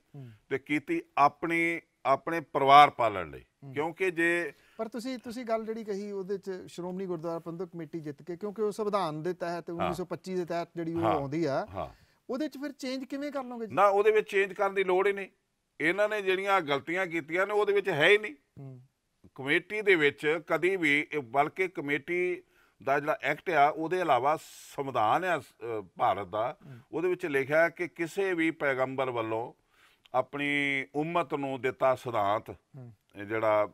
ਤੇ ਕੀਤੀ ਆਪਣੀ ਆਪਣੇ ਪਰਿਵਾਰ ਪਾਲਣ ਲਈ ਕਿਉਂਕਿ ਜੇ ਪਰ ਤੁਸੀਂ ਤੁਸੀਂ ਗੱਲ ਜਿਹੜੀ ਕਹੀ ਉਹਦੇ ਚ ਸ਼੍ਰੋਮਣੀ ਗੁਰਦੁਆਰਾ ਪ੍ਰਬੰਧਕ ਕਮੇਟੀ ਜਿੱਤ ਕੇ ਕਿਉਂਕਿ ਉਹ ਸੰਵਿਧਾਨ ਦੇ ਤਹਿਤ 1925 ਦੇ ਤਹਿਤ ਜਿਹੜੀ ਉਹ ਆਉਂਦੀ ਆ ਉਹਦੇ ਚ ਫਿਰ ਚੇਂਜ ਕਿਵੇਂ ਕਰ ਲਓਗੇ ਨਾ ਉਹਦੇ ਵਿੱਚ ਚੇਂਜ ਕਰਨ ਦੀ ਲੋੜ ਹੀ ਨਹੀਂ ਇਹਨਾਂ ਨੇ ਜਿਹੜੀਆਂ ਗਲਤੀਆਂ ਕੀਤੀਆਂ ਨੇ ਉਹਦੇ ਵਿੱਚ ਹੈ ਹੀ ਨਹੀਂ ਕਮੇਟੀ ਦੇ ਵਿੱਚ ਕਦੀ ਵੀ ਬਲਕਿ ਕਮੇਟੀ ਦਾ ਜਿਹੜਾ ਐਕਟ ਆ ਉਹਦੇ ਇਲਾਵਾ ਸੰਵਿਧਾਨ ਆ ਭਾਰਤ ਦਾ ਉਹਦੇ ਵਿੱਚ ਲਿਖਿਆ ਕਿ ਕਿਸੇ ਵੀ ਪੈਗੰਬਰ ਵੱਲੋਂ ਆਪਣੀ ਉਮਤ ਨੂੰ ਦਿੱਤਾ ਸਿਧਾਂਤ ਜਿਹੜਾ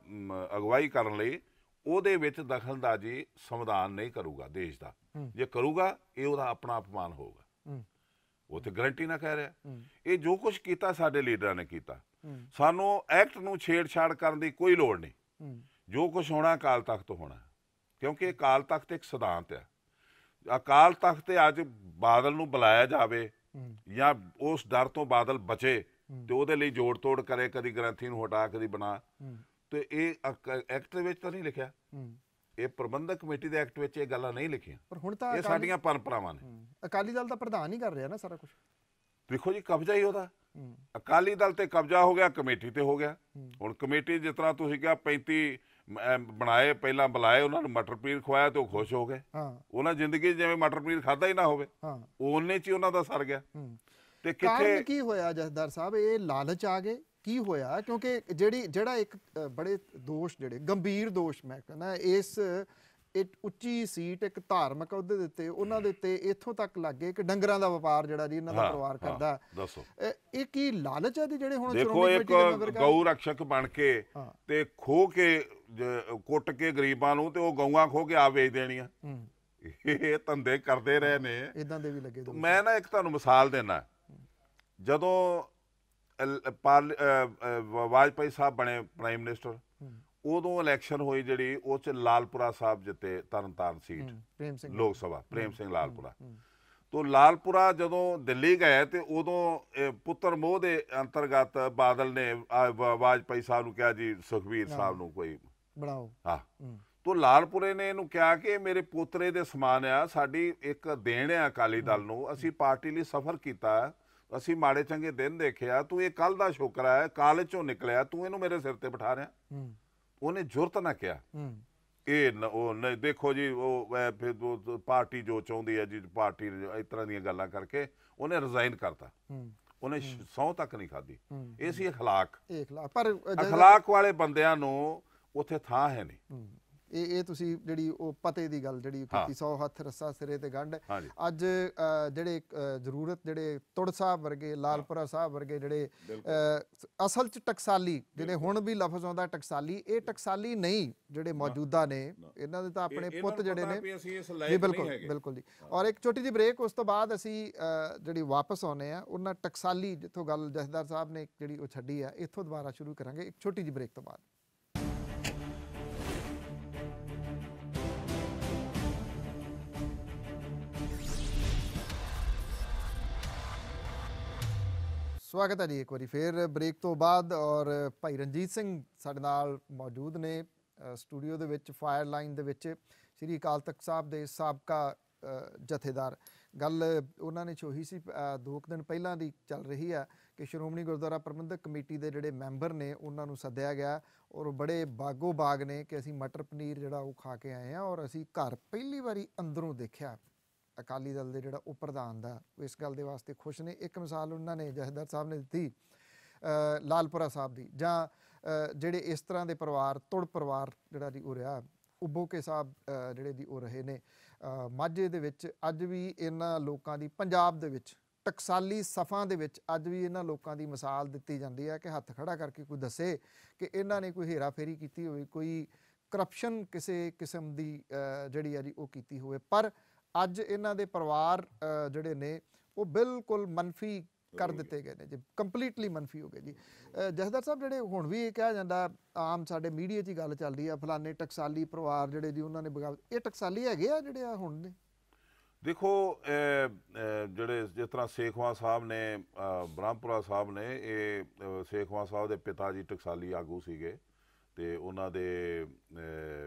ਅਗਵਾਈ ਕਰਨ ਲਈ ਉਹਦੇ ਵਿੱਚ ਦਖਲਅੰਦਾਜ਼ੀ ਸੰਵਿਧਾਨ ਨਹੀਂ ਕਰੂਗਾ ਦੇਸ਼ ਦਾ ਜੇ ਕਰੂਗਾ ਇਹ ਉਹਦਾ ਆਪਣਾ ਅਪਮਾਨ ਹੋਊਗਾ ਉਹ ਤੇ ਗਰੰਟੀ ਨਾ ਕਹਿ ਰਿਹਾ ਇਹ ਜੋ ਕੁਝ ਕੀਤਾ ਸਾਡੇ ਲੀਡਰਾਂ ਨੇ ਕੀਤਾ ਸਾਨੂੰ ਐਕਟ ਨੂੰ ਛੇੜਛਾੜ ਕਰਨ ਦੀ ਕੋਈ ਲੋੜ ਨਹੀਂ ਜੋ ਕੁਝ ਹੋਣਾ ਕਾਲ ਤਖਤ ਹੋਣਾ ਕਿਉਂਕਿ ਇਹ ਕਾਲ ਤਖਤ ਇੱਕ ਸਿਧਾਂਤ ਹੈ ਅਕਾਲ ਤਖਤ ਤੇ ਅੱਜ ਬਾਦਲ ਨੂੰ ਬੁਲਾਇਆ ਜਾਵੇ ਜਾਂ ਉਸ ਡਰ ਤੋਂ ਬਾਦਲ ਬਚੇ ਤੇ ਉਹਦੇ ਲਈ ਜੋੜ ਤੋੜ ਕਰੇ ਕਦੀ ਗ੍ਰੰਥੀ ਨੂੰ ਹਟਾ ਕਦੀ ਬਣਾ ਤੇ ਇਹ ਐਕਟ ਦੇ ਵਿੱਚ ਤਾਂ ਨਹੀਂ ਲਿਖਿਆ ਇਹ ਪ੍ਰਬੰਧਕ ਕਮੇਟੀ ਦੇ ਐਕਟ ਵਿੱਚ ਇਹ ਗੱਲਾਂ ਨਹੀਂ ਲਿਖੀਆਂ ਪਰ ਹੁਣ ਤਾਂ ਇਹ ਸਾਡੀਆਂ ਪਰੰਪਰਾਵਾਂ ਨੇ ਅਕਾਲੀ ਦਲ ਦਾ ਪ੍ਰਧਾਨ ਹੀ ਕਰ ਰਿਹਾ ਨਾ ਸਾਰਾ ਕੁਝ ਦੇਖੋ ਜੀ ਕਬਜ਼ਾ ਹੀ ਉਹਦਾ ਅਕਾਲੀ ਦਲ ਤੇ ਕਬਜ਼ਾ ਹੋ ਗਿਆ ਕਮੇਟੀ ਤੇ ਹੋ ਗਿਆ ਹੁਣ ਕਮੇਟੀ ਜਿਸ ਤਰ੍ਹਾਂ ਤੁਸੀਂ ਕਿਹਾ 35 ਬਣਾਏ ਪਹਿਲਾਂ ਬੁਲਾਏ ਉਹਨਾਂ ਨੂੰ ਮਟਰ ਪੀਰ ਖਵਾਇਆ ਤੇ ਉਹ ਖੁਸ਼ ਹੋ ਗਏ ਹਾਂ ਉਹਨਾਂ ਜ਼ਿੰਦਗੀ ਜਿਵੇਂ ਮਟਰ ਪੀਰ ਖਾਦਾ ਹੀ ਨਾ ਹੋਵੇ ਉਹਨੇ ਚ ਉਹਨਾਂ ਦਾ ਸਰ ਗਿਆ ਤੇ ਕਿੱਥੇ ਕੀ ਹੋਇਆ ਜਸਦਾਰ ਸਾਹਿਬ ਇਹ ਲਾਲਚ ਆ ਗਏ ਕੀ ਹੋਇਆ ਕਿਉਂਕਿ ਜਿਹੜੀ ਜਿਹੜਾ ਇੱਕ ਬੜੇ ਦੋਸ਼ ਜਿਹੜੇ ਗੰਭੀਰ ਦੋਸ਼ ਮੈਂ ਕਹਿੰਦਾ ਇਸ ਇੱਕ ਉੱਚੀ ਸੀਟ ਇੱਕ ਧਾਰਮਿਕ ਅਹੁਦੇ ਦਿੱਤੇ ਉਹਨਾਂ ਦੇ ਉੱਤੇ ਇੱਥੋਂ ਤੱਕ ਲੱਗੇ ਕਿ ਡੰਗਰਾਂ ਦਾ ਵਪਾਰ ਜਿਹੜਾ ਜੀ ਇਹਨਾਂ ਦਾ ਪਰਿਵਾਰ ਕਰਦਾ ਦੱਸੋ ਇਹ ਕੀ ਲਾਲਚ ਹੈ ਦੇ ਜਿਹੜੇ ਹੁਣ ਦੇਖੋ ਇੱਕ ਗਊ ਰੱਖਿਅਕ ਬਣ ਕੇ ਤੇ ਖੋ ਕੇ ਕੁੱਟ ਕੇ ਗਰੀਬਾਂ ਨੂੰ ਤੇ ਉਹ ਗਊਆਂ ਖੋ ਕੇ ਆ ਵੇਚ ਦੇਣੀਆਂ ਇਹ ਧੰਦੇ ਕਰਦੇ ਰਹੇ ਨੇ ਇਦਾਂ ਦੇ ਵੀ ਲੱਗੇ ਮੈਂ ਨਾ ਇੱਕ ਤੁਹਾਨੂੰ ਮਿਸਾਲ ਦੇਣਾ ਜਦੋਂ ਵਾਜਪਾਈ ਸਾਹਿਬ ਬਣੇ ਪ੍ਰਾਈਮ ਮਿਨਿਸਟਰ ਉਦੋਂ ਇਲੈਕਸ਼ਨ ਹੋਈ ਜਿਹੜੀ ਉਹ ਚ ਲਾਲਪੁਰਾ ਸਾਹਿਬ ਜਿੱਤੇ ਤਰਨਤਾਰਨ ਸੀਟ ਲੋਕ ਸਭਾ ਪ੍ਰੇਮ ਸਿੰਘ ਲਾਲਪੁਰਾ ਤੋਂ ਲਾਲਪੁਰਾ ਜਦੋਂ ਦਿੱਲੀ ਗਏ ਤੇ ਉਦੋਂ ਪੁੱਤਰ ਮੋਹ ਦੇ ਅੰਤਰਗਤ ਬਾਦਲ ਨੇ ਵਾਜਪਾਈ ਸਾਹਿਬ ਨੂੰ ਕਿਹਾ ਜੀ ਸੁਖਵੀਰ ਸਾਹਿਬ ਨੂੰ ਕੋਈ ਬਣਾਓ ਹਾਂ ਤੋਂ ਲਾਲਪੁਰੇ ਨੇ ਇਹਨੂੰ ਕਿਹਾ ਕਿ ਮੇਰੇ ਪੋਤਰੇ ਦੇ ਸਮਾਨ ਆ ਸਾਡੀ ਇੱਕ ਦੇਣ ਆ ਅਕਾਲੀ ਦਲ ਨੂੰ ਅਸੀਂ ਪਾਰਟੀ ਲਈ ਸਫ਼ਰ ਕੀਤਾ ਅਸੀਂ ਮਾੜੇ ਚੰਗੇ ਦਿਨ ਦੇਖਿਆ ਤੂੰ ਇਹ ਕੱਲ ਦਾ ਸ਼ੁਕਰ ਹੈ ਕਾਲਜ ਚੋਂ ਨਿਕਲਿਆ ਤੂੰ ਇਹਨੂੰ ਮੇਰੇ ਸਿਰ ਤੇ ਬਿਠਾ ਰਿਆ ਉਹਨੇ ਜ਼ੁਰਤ ਨਾ ਕਿਹਾ ਇਹ ਉਹ ਨਹੀਂ ਦੇਖੋ ਜੀ ਉਹ ਫਿਰ ਉਹ ਪਾਰਟੀ ਜੋ ਚਾਹੁੰਦੀ ਹੈ ਜੀ ਪਾਰਟੀ ਇਸ ਤਰ੍ਹਾਂ ਦੀਆਂ ਗੱਲਾਂ ਕਰਕੇ ਉਹਨੇ ਰਿਜ਼ਾਈਨ ਕਰਤਾ ਉਹਨੇ ਸੌ ਤੱਕ ਨਹੀਂ ਖਾਦੀ ਇਹ ਸੀ اخلاق ਪਰ اخلاق ਵਾਲੇ ਬੰਦਿਆਂ ਨੂੰ ਉੱਥੇ ਥਾਂ ਹੈ ਨਹੀਂ ਇਹ ਇਹ ਤੁਸੀਂ ਜਿਹੜੀ ਉਹ ਪਤੇ ਦੀ ਗੱਲ ਜਿਹੜੀ ਕੀਤੀ 100 ਹੱਥ ਰੱਸਾ ਸਿਰੇ ਤੇ ਗੰਢ ਅੱਜ ਜਿਹੜੇ ਜ਼ਰੂਰਤ ਜਿਹੜੇ ਤੁੜ ਸਾਹਿਬ ਵਰਗੇ ਲਾਲਪੁਰਾ ਸਾਹਿਬ ਵਰਗੇ ਜਿਹੜੇ ਅਸਲ ਚ ਟਕਸਾਲੀ ਜਿਹੜੇ ਹੁਣ ਵੀ ਲਫ਼ਜ਼ ਆਉਂਦਾ ਟਕਸਾਲੀ ਇਹ ਟਕਸਾਲੀ ਨਹੀਂ ਜਿਹੜੇ ਮੌਜੂਦਾ ਨੇ ਇਹਨਾਂ ਦੇ ਤਾਂ ਆਪਣੇ ਪੁੱਤ ਜਿਹੜੇ ਨੇ ਜੀ ਬਿਲਕੁਲ ਬਿਲਕੁਲ ਜੀ ਔਰ ਇੱਕ ਛੋਟੀ ਜਿਹੀ ਬ੍ਰੇਕ ਉਸ ਤੋਂ ਬਾਅਦ ਅਸੀਂ ਜਿਹੜੀ ਵਾਪਸ ਆਉਨੇ ਆ ਉਹਨਾਂ ਟਕਸਾਲੀ ਜਿੱਥੋਂ ਗੱਲ ਜਸਦਾਰ ਸਾਹਿਬ ਨੇ ਜਿਹੜੀ ਉਹ ਛੱਡੀ ਆ ਇੱਥੋਂ ਦੁਬਾਰਾ ਸ਼ੁਰੂ ਕਰਾਂਗੇ ਇੱਕ ਛੋਟੀ ਜਿਹੀ ਬ੍ਰੇਕ ਤੋਂ ਬਾਅਦ ਸਵਾਗਤ ਹੈ ਜੀ ਇੱਕ ਵਾਰੀ ਫੇਰ ਬ੍ਰੇਕ ਤੋਂ ਬਾਅਦ ਔਰ ਭਾਈ ਰਣਜੀਤ ਸਿੰਘ ਸਾਡੇ ਨਾਲ ਮੌਜੂਦ ਨੇ ਸਟੂਡੀਓ ਦੇ ਵਿੱਚ ਫਾਇਰ ਲਾਈਨ ਦੇ ਵਿੱਚ ਸ੍ਰੀ ਅਕਾਲ ਤਖਤ ਸਾਹਿਬ ਦੇ ਸਾਬਕਾ ਜਥੇਦਾਰ ਗੱਲ ਉਹਨਾਂ ਨੇ ਛੋਹੀ ਸੀ ਦੋ ਦਿਨ ਪਹਿਲਾਂ ਦੀ ਚੱਲ ਰਹੀ ਹੈ ਕਿ ਸ਼੍ਰੋਮਣੀ ਗੁਰਦੁਆਰਾ ਪ੍ਰਬੰਧਕ ਕਮੇਟੀ ਦੇ ਜਿਹੜੇ ਮੈਂਬਰ ਨੇ ਉਹਨਾਂ ਨੂੰ ਸੱਦਿਆ ਗਿਆ ਔਰ ਬੜੇ ਬਾਗੋ ਬਾਗ ਨੇ ਕਿ ਅਸੀਂ ਮਟਰ ਪਨੀਰ ਜਿਹੜਾ ਉਹ ਖਾ ਕੇ ਆਏ ਆ ਔਰ ਅਸੀਂ ਘਰ ਪਹਿਲੀ ਵਾਰੀ ਅੰਦਰੋਂ ਦੇਖਿਆ ਅਕਾਲੀ ਦਲ ਦੇ ਜਿਹੜਾ ਉਹ ਪ੍ਰਧਾਨ ਦਾ ਉਹ ਇਸ ਗੱਲ ਦੇ ਵਾਸਤੇ ਖੁਸ਼ ਨੇ ਇੱਕ ਮਿਸਾਲ ਉਹਨਾਂ ਨੇ ਜਹਦਰ ਸਾਹਿਬ ਨੇ ਦਿੱਤੀ ਲਾਲਪੁਰਾ ਸਾਹਿਬ ਦੀ ਜਾਂ ਜਿਹੜੇ ਇਸ ਤਰ੍ਹਾਂ ਦੇ ਪਰਿਵਾਰ ਤੁੜ ਪਰਿਵਾਰ ਜਿਹੜਾ ਜੀ ਉਹ ਰਿਹਾ ਕੇ ਸਾਹਿਬ ਜਿਹੜੇ ਦੀ ਉਹ ਰਹੇ ਨੇ ਮਾਝੇ ਦੇ ਵਿੱਚ ਅੱਜ ਵੀ ਇਹਨਾਂ ਲੋਕਾਂ ਦੀ ਪੰਜਾਬ ਦੇ ਵਿੱਚ ਟਕਸਾਲੀ ਸਫਾਂ ਦੇ ਵਿੱਚ ਅੱਜ ਵੀ ਇਹਨਾਂ ਲੋਕਾਂ ਦੀ ਮਿਸਾਲ ਦਿੱਤੀ ਜਾਂਦੀ ਹੈ ਕਿ ਹੱਥ ਖੜਾ ਕਰਕੇ ਕੋਈ ਦੱਸੇ ਕਿ ਇਹਨਾਂ ਨੇ ਕੋਈ ਹੇਰਾਫੇਰੀ ਕੀਤੀ ਹੋਵੇ ਕੋਈ ਕਰਪਸ਼ਨ ਕਿਸੇ ਕਿਸਮ ਦੀ ਜਿਹੜੀ ਹੈ ਜੀ ਉਹ ਕੀਤੀ ਹੋਵੇ ਪਰ ਅੱਜ ਇਹਨਾਂ ਦੇ ਪਰਿਵਾਰ ਜਿਹੜੇ ਨੇ ਉਹ ਬਿਲਕੁਲ ਮੰਨਫੀ ਕਰ ਦਿੱਤੇ ਗਏ ਨੇ ਜੀ ਕੰਪਲੀਟਲੀ ਮੰਨਫੀ ਹੋ ਗਏ ਜੀ ਜਸਦਰ ਸਾਹਿਬ ਜਿਹੜੇ ਹੁਣ ਵੀ ਇਹ ਕਿਹਾ ਜਾਂਦਾ ਆਮ ਸਾਡੇ ਮੀਡੀਆ 'ਚ ਹੀ ਗੱਲ ਚੱਲਦੀ ਆ ਫਲਾਣੇ ਟਕਸਾਲੀ ਪਰਿਵਾਰ ਜਿਹੜੇ ਦੀ ਉਹਨਾਂ ਨੇ ਬਗਾਵਤ ਇਹ ਟਕਸਾਲੀ ਹੈਗੇ ਆ ਜਿਹੜੇ ਆ ਹੁਣ ਦੇ ਦੇਖੋ ਜਿਹੜੇ ਜਿਸ ਤਰ੍ਹਾਂ ਸੇਖਵਾ ਸਾਹਿਬ ਨੇ ਬ੍ਰਹਮਪੁਰਾ ਸਾਹਿਬ ਨੇ ਇਹ ਸੇਖਵਾ ਸਾਹਿਬ ਦੇ ਪਿਤਾ ਜੀ ਟਕਸਾਲੀ ਆਗੂ ਸੀਗੇ ਤੇ ਉਹਨਾਂ ਦੇ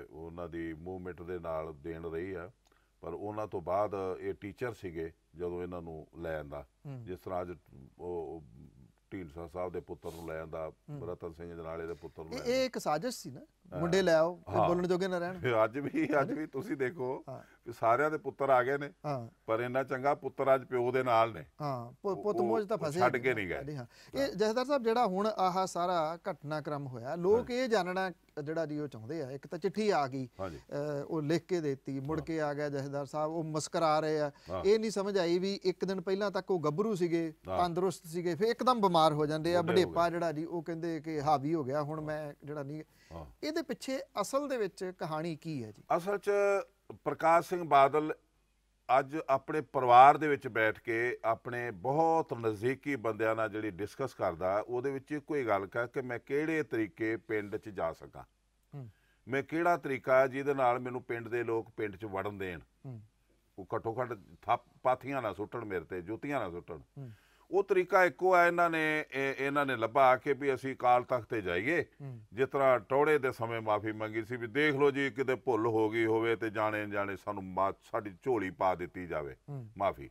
ਉਹਨਾਂ ਦੀ ਮੂਵਮੈਂਟ ਦੇ ਨਾਲ ਦੇਣ ਰਹੀ ਆ ਪਰ ਉਹਨਾਂ ਤੋਂ ਬਾਅਦ ਇਹ ਟੀਚਰ ਸੀਗੇ ਜਦੋਂ ਇਹਨਾਂ ਨੂੰ ਲੈ ਆਂਦਾ ਜਿਸ ਤਰ੍ਹਾਂ ਅੱਜ ਉਹ ਢੀਂਡਸਾ ਸਾਹਿਬ ਦੇ ਪੁੱਤਰ ਨੂੰ ਲੈ ਆਂਦਾ ਰਤਨ ਸਿੰਘ ਜਨਾਲੇ ਦੇ ਪੁੱਤਰ ਨੂੰ ਇਹ ਇੱਕ ਸਾਜ਼ਿਸ਼ ਸੀ ਨਾ ਮੁੰਡੇ ਲੈ ਆਓ ਬੋਲਣ ਜੋਗੇ ਨਾ ਰਹਿਣ ਅੱਜ ਵੀ ਅੱਜ ਵੀ ਤੁਸੀਂ ਦੇਖੋ ਕਿ ਸਾਰਿਆਂ ਦੇ ਪੁੱਤਰ ਆ ਗਏ ਨੇ ਪਰ ਇੰਨਾ ਚੰਗਾ ਪੁੱਤਰ ਅੱਜ ਪਿਓ ਦੇ ਨਾਲ ਨੇ ਹਾਂ ਪੁੱਤ ਮੋਜ ਤਾਂ ਫਸੇ ਛੱਡ ਕੇ ਨਹੀਂ ਗਏ ਇਹ ਜਸਦਰ ਸਾਹਿਬ ਜਿਹੜਾ ਹੁਣ ਆਹ ਸਾਰਾ ਘਟਨਾਕ੍ਰਮ ਹੋਇਆ ਲੋਕ ਇਹ ਜਾਣਣਾ ਜਿਹੜਾ ਜੀ ਉਹ ਚਾਹੁੰਦੇ ਆ ਇੱਕ ਤਾਂ ਚਿੱਠੀ ਆ ਗਈ ਉਹ ਲਿਖ ਕੇ ਦਿੱਤੀ ਮੁੜ ਕੇ ਆ ਗਿਆ ਜਸਦਰ ਸਾਹਿਬ ਉਹ ਮੁਸਕਰਾ ਰਹੇ ਆ ਇਹ ਨਹੀਂ ਸਮਝ ਆਈ ਵੀ ਇੱਕ ਦਿਨ ਪਹਿਲਾਂ ਤੱਕ ਉਹ ਗੱਭਰੂ ਸੀਗੇ ਤੰਦਰੁਸਤ ਸੀਗੇ ਫਿਰ ਇੱਕਦਮ ਬਿਮਾਰ ਹੋ ਜਾਂਦੇ ਆ ਬੁਢੇਪਾ ਜਿਹੜਾ ਜੀ ਉਹ ਕਹਿੰਦੇ ਕਿ ਹਾਵੀ ਹੋ ਗਿਆ ਹੁਣ ਮੈਂ ਜਿਹੜਾ ਨਹੀਂ ਇਹਦੇ ਪਿੱਛੇ ਅਸਲ ਦੇ ਵਿੱਚ ਕਹਾਣੀ ਕੀ ਹੈ ਜੀ ਅਸਲ 'ਚ ਪ੍ਰਕਾਸ਼ ਸਿੰਘ ਬਾਦਲ ਅੱਜ ਆਪਣੇ ਪਰਿਵਾਰ ਦੇ ਵਿੱਚ ਬੈਠ ਕੇ ਆਪਣੇ ਬਹੁਤ ਨਜ਼ਦੀਕੀ ਬੰਦਿਆਂ ਨਾਲ ਜਿਹੜੀ ਡਿਸਕਸ ਕਰਦਾ ਉਹਦੇ ਵਿੱਚ ਕੋਈ ਗੱਲ ਕਾ ਕਿ ਮੈਂ ਕਿਹੜੇ ਤਰੀਕੇ ਪਿੰਡ 'ਚ ਜਾ ਸਕਾਂ ਮੈਂ ਕਿਹੜਾ ਤਰੀਕਾ ਹੈ ਜਿਹਦੇ ਨਾਲ ਮੈਨੂੰ ਪਿੰਡ ਦੇ ਲੋਕ ਪਿੰਡ 'ਚ ਵੜਨ ਦੇਣ ਉਹ ਘਟੋ ਘਟ ਪਾਥੀਆਂ ਨਾ ਸੁੱਟਣ ਮੇਰੇ ਤੇ ਜੁੱਤੀਆਂ ਨਾ ਸੁੱਟਣ ਉਹ ਤਰੀਕਾ ਇੱਕੋ ਆ ਇਹਨਾਂ ਨੇ ਇਹਨਾਂ ਨੇ ਲੱਭਾ ਕੇ ਵੀ ਅਸੀਂ ਕਾਲ ਤਖਤ ਤੇ ਜਾਈਏ ਜਿਸ ਤਰ੍ਹਾਂ ਟੋੜੇ ਦੇ ਸਮੇਂ ਮਾਫੀ ਮੰਗੀ ਸੀ ਵੀ ਦੇਖ ਲਓ ਜੀ ਕਿਤੇ ਭੁੱਲ ਹੋ ਗਈ ਹੋਵੇ ਤੇ ਜਾਣੇ ਜਾਣੇ ਸਾਨੂੰ ਸਾਡੀ ਝੋਲੀ ਪਾ ਦਿੱਤੀ ਜਾਵੇ ਮਾਫੀ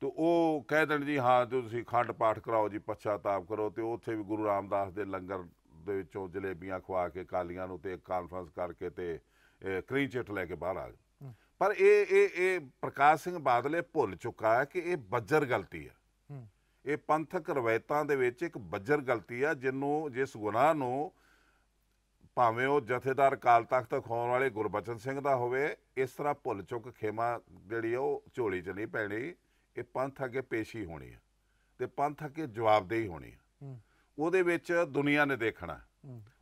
ਤੋ ਉਹ ਕਹਿ ਦੇਣ ਜੀ ਹਾਂ ਤੁਸੀਂ ਖੰਡ ਪਾਠ ਕਰਾਓ ਜੀ ਪਛਤਾਪ ਕਰੋ ਤੇ ਉੱਥੇ ਵੀ ਗੁਰੂ ਰਾਮਦਾਸ ਦੇ ਲੰਗਰ ਦੇ ਵਿੱਚੋਂ ਜਲੇਬੀਆਂ ਖਵਾ ਕੇ ਕਾਲੀਆਂ ਨੂੰ ਤੇ ਕਾਨਫਰੰਸ ਕਰਕੇ ਤੇ ਕ੍ਰੀਚਟ ਲੈ ਕੇ ਬਾਹਰ ਆ ਗਏ ਪਰ ਇਹ ਇਹ ਇਹ ਪ੍ਰਕਾਸ਼ ਸਿੰਘ ਬਾਦਲੇ ਭੁੱਲ ਚੁੱਕਾ ਹੈ ਕਿ ਇਹ ਬੱਜਰ ਗਲਤੀ ਹੈ ਇਹ ਪੰਥਕ ਰਵਾਇਤਾਂ ਦੇ ਵਿੱਚ ਇੱਕ ਬੱਜਰ ਗਲਤੀ ਆ ਜਿੰਨੂੰ ਜਿਸ ਗੁਨਾਹ ਨੂੰ ਭਾਵੇਂ ਉਹ ਜਥੇਦਾਰ ਕਾਲ ਤਖਤ ਖੋਣ ਵਾਲੇ ਗੁਰਬਚਨ ਸਿੰਘ ਦਾ ਹੋਵੇ ਇਸ ਤਰ੍ਹਾਂ ਭੁੱਲ ਚੁੱਕ ਖੇਮਾ ਜਿਹੜੀ ਉਹ ਝੋਲੀ 'ਚ ਨਹੀਂ ਪੈਣੀ ਇਹ ਪੰਥ ਅੱਗੇ ਪੇਸ਼ੀ ਹੋਣੀ ਹੈ ਤੇ ਪੰਥ ਅੱਗੇ ਜਵਾਬਦੇਹੀ ਹੋਣੀ ਹੈ ਉਹਦੇ ਵਿੱਚ ਦੁਨੀਆ ਨੇ ਦੇਖਣਾ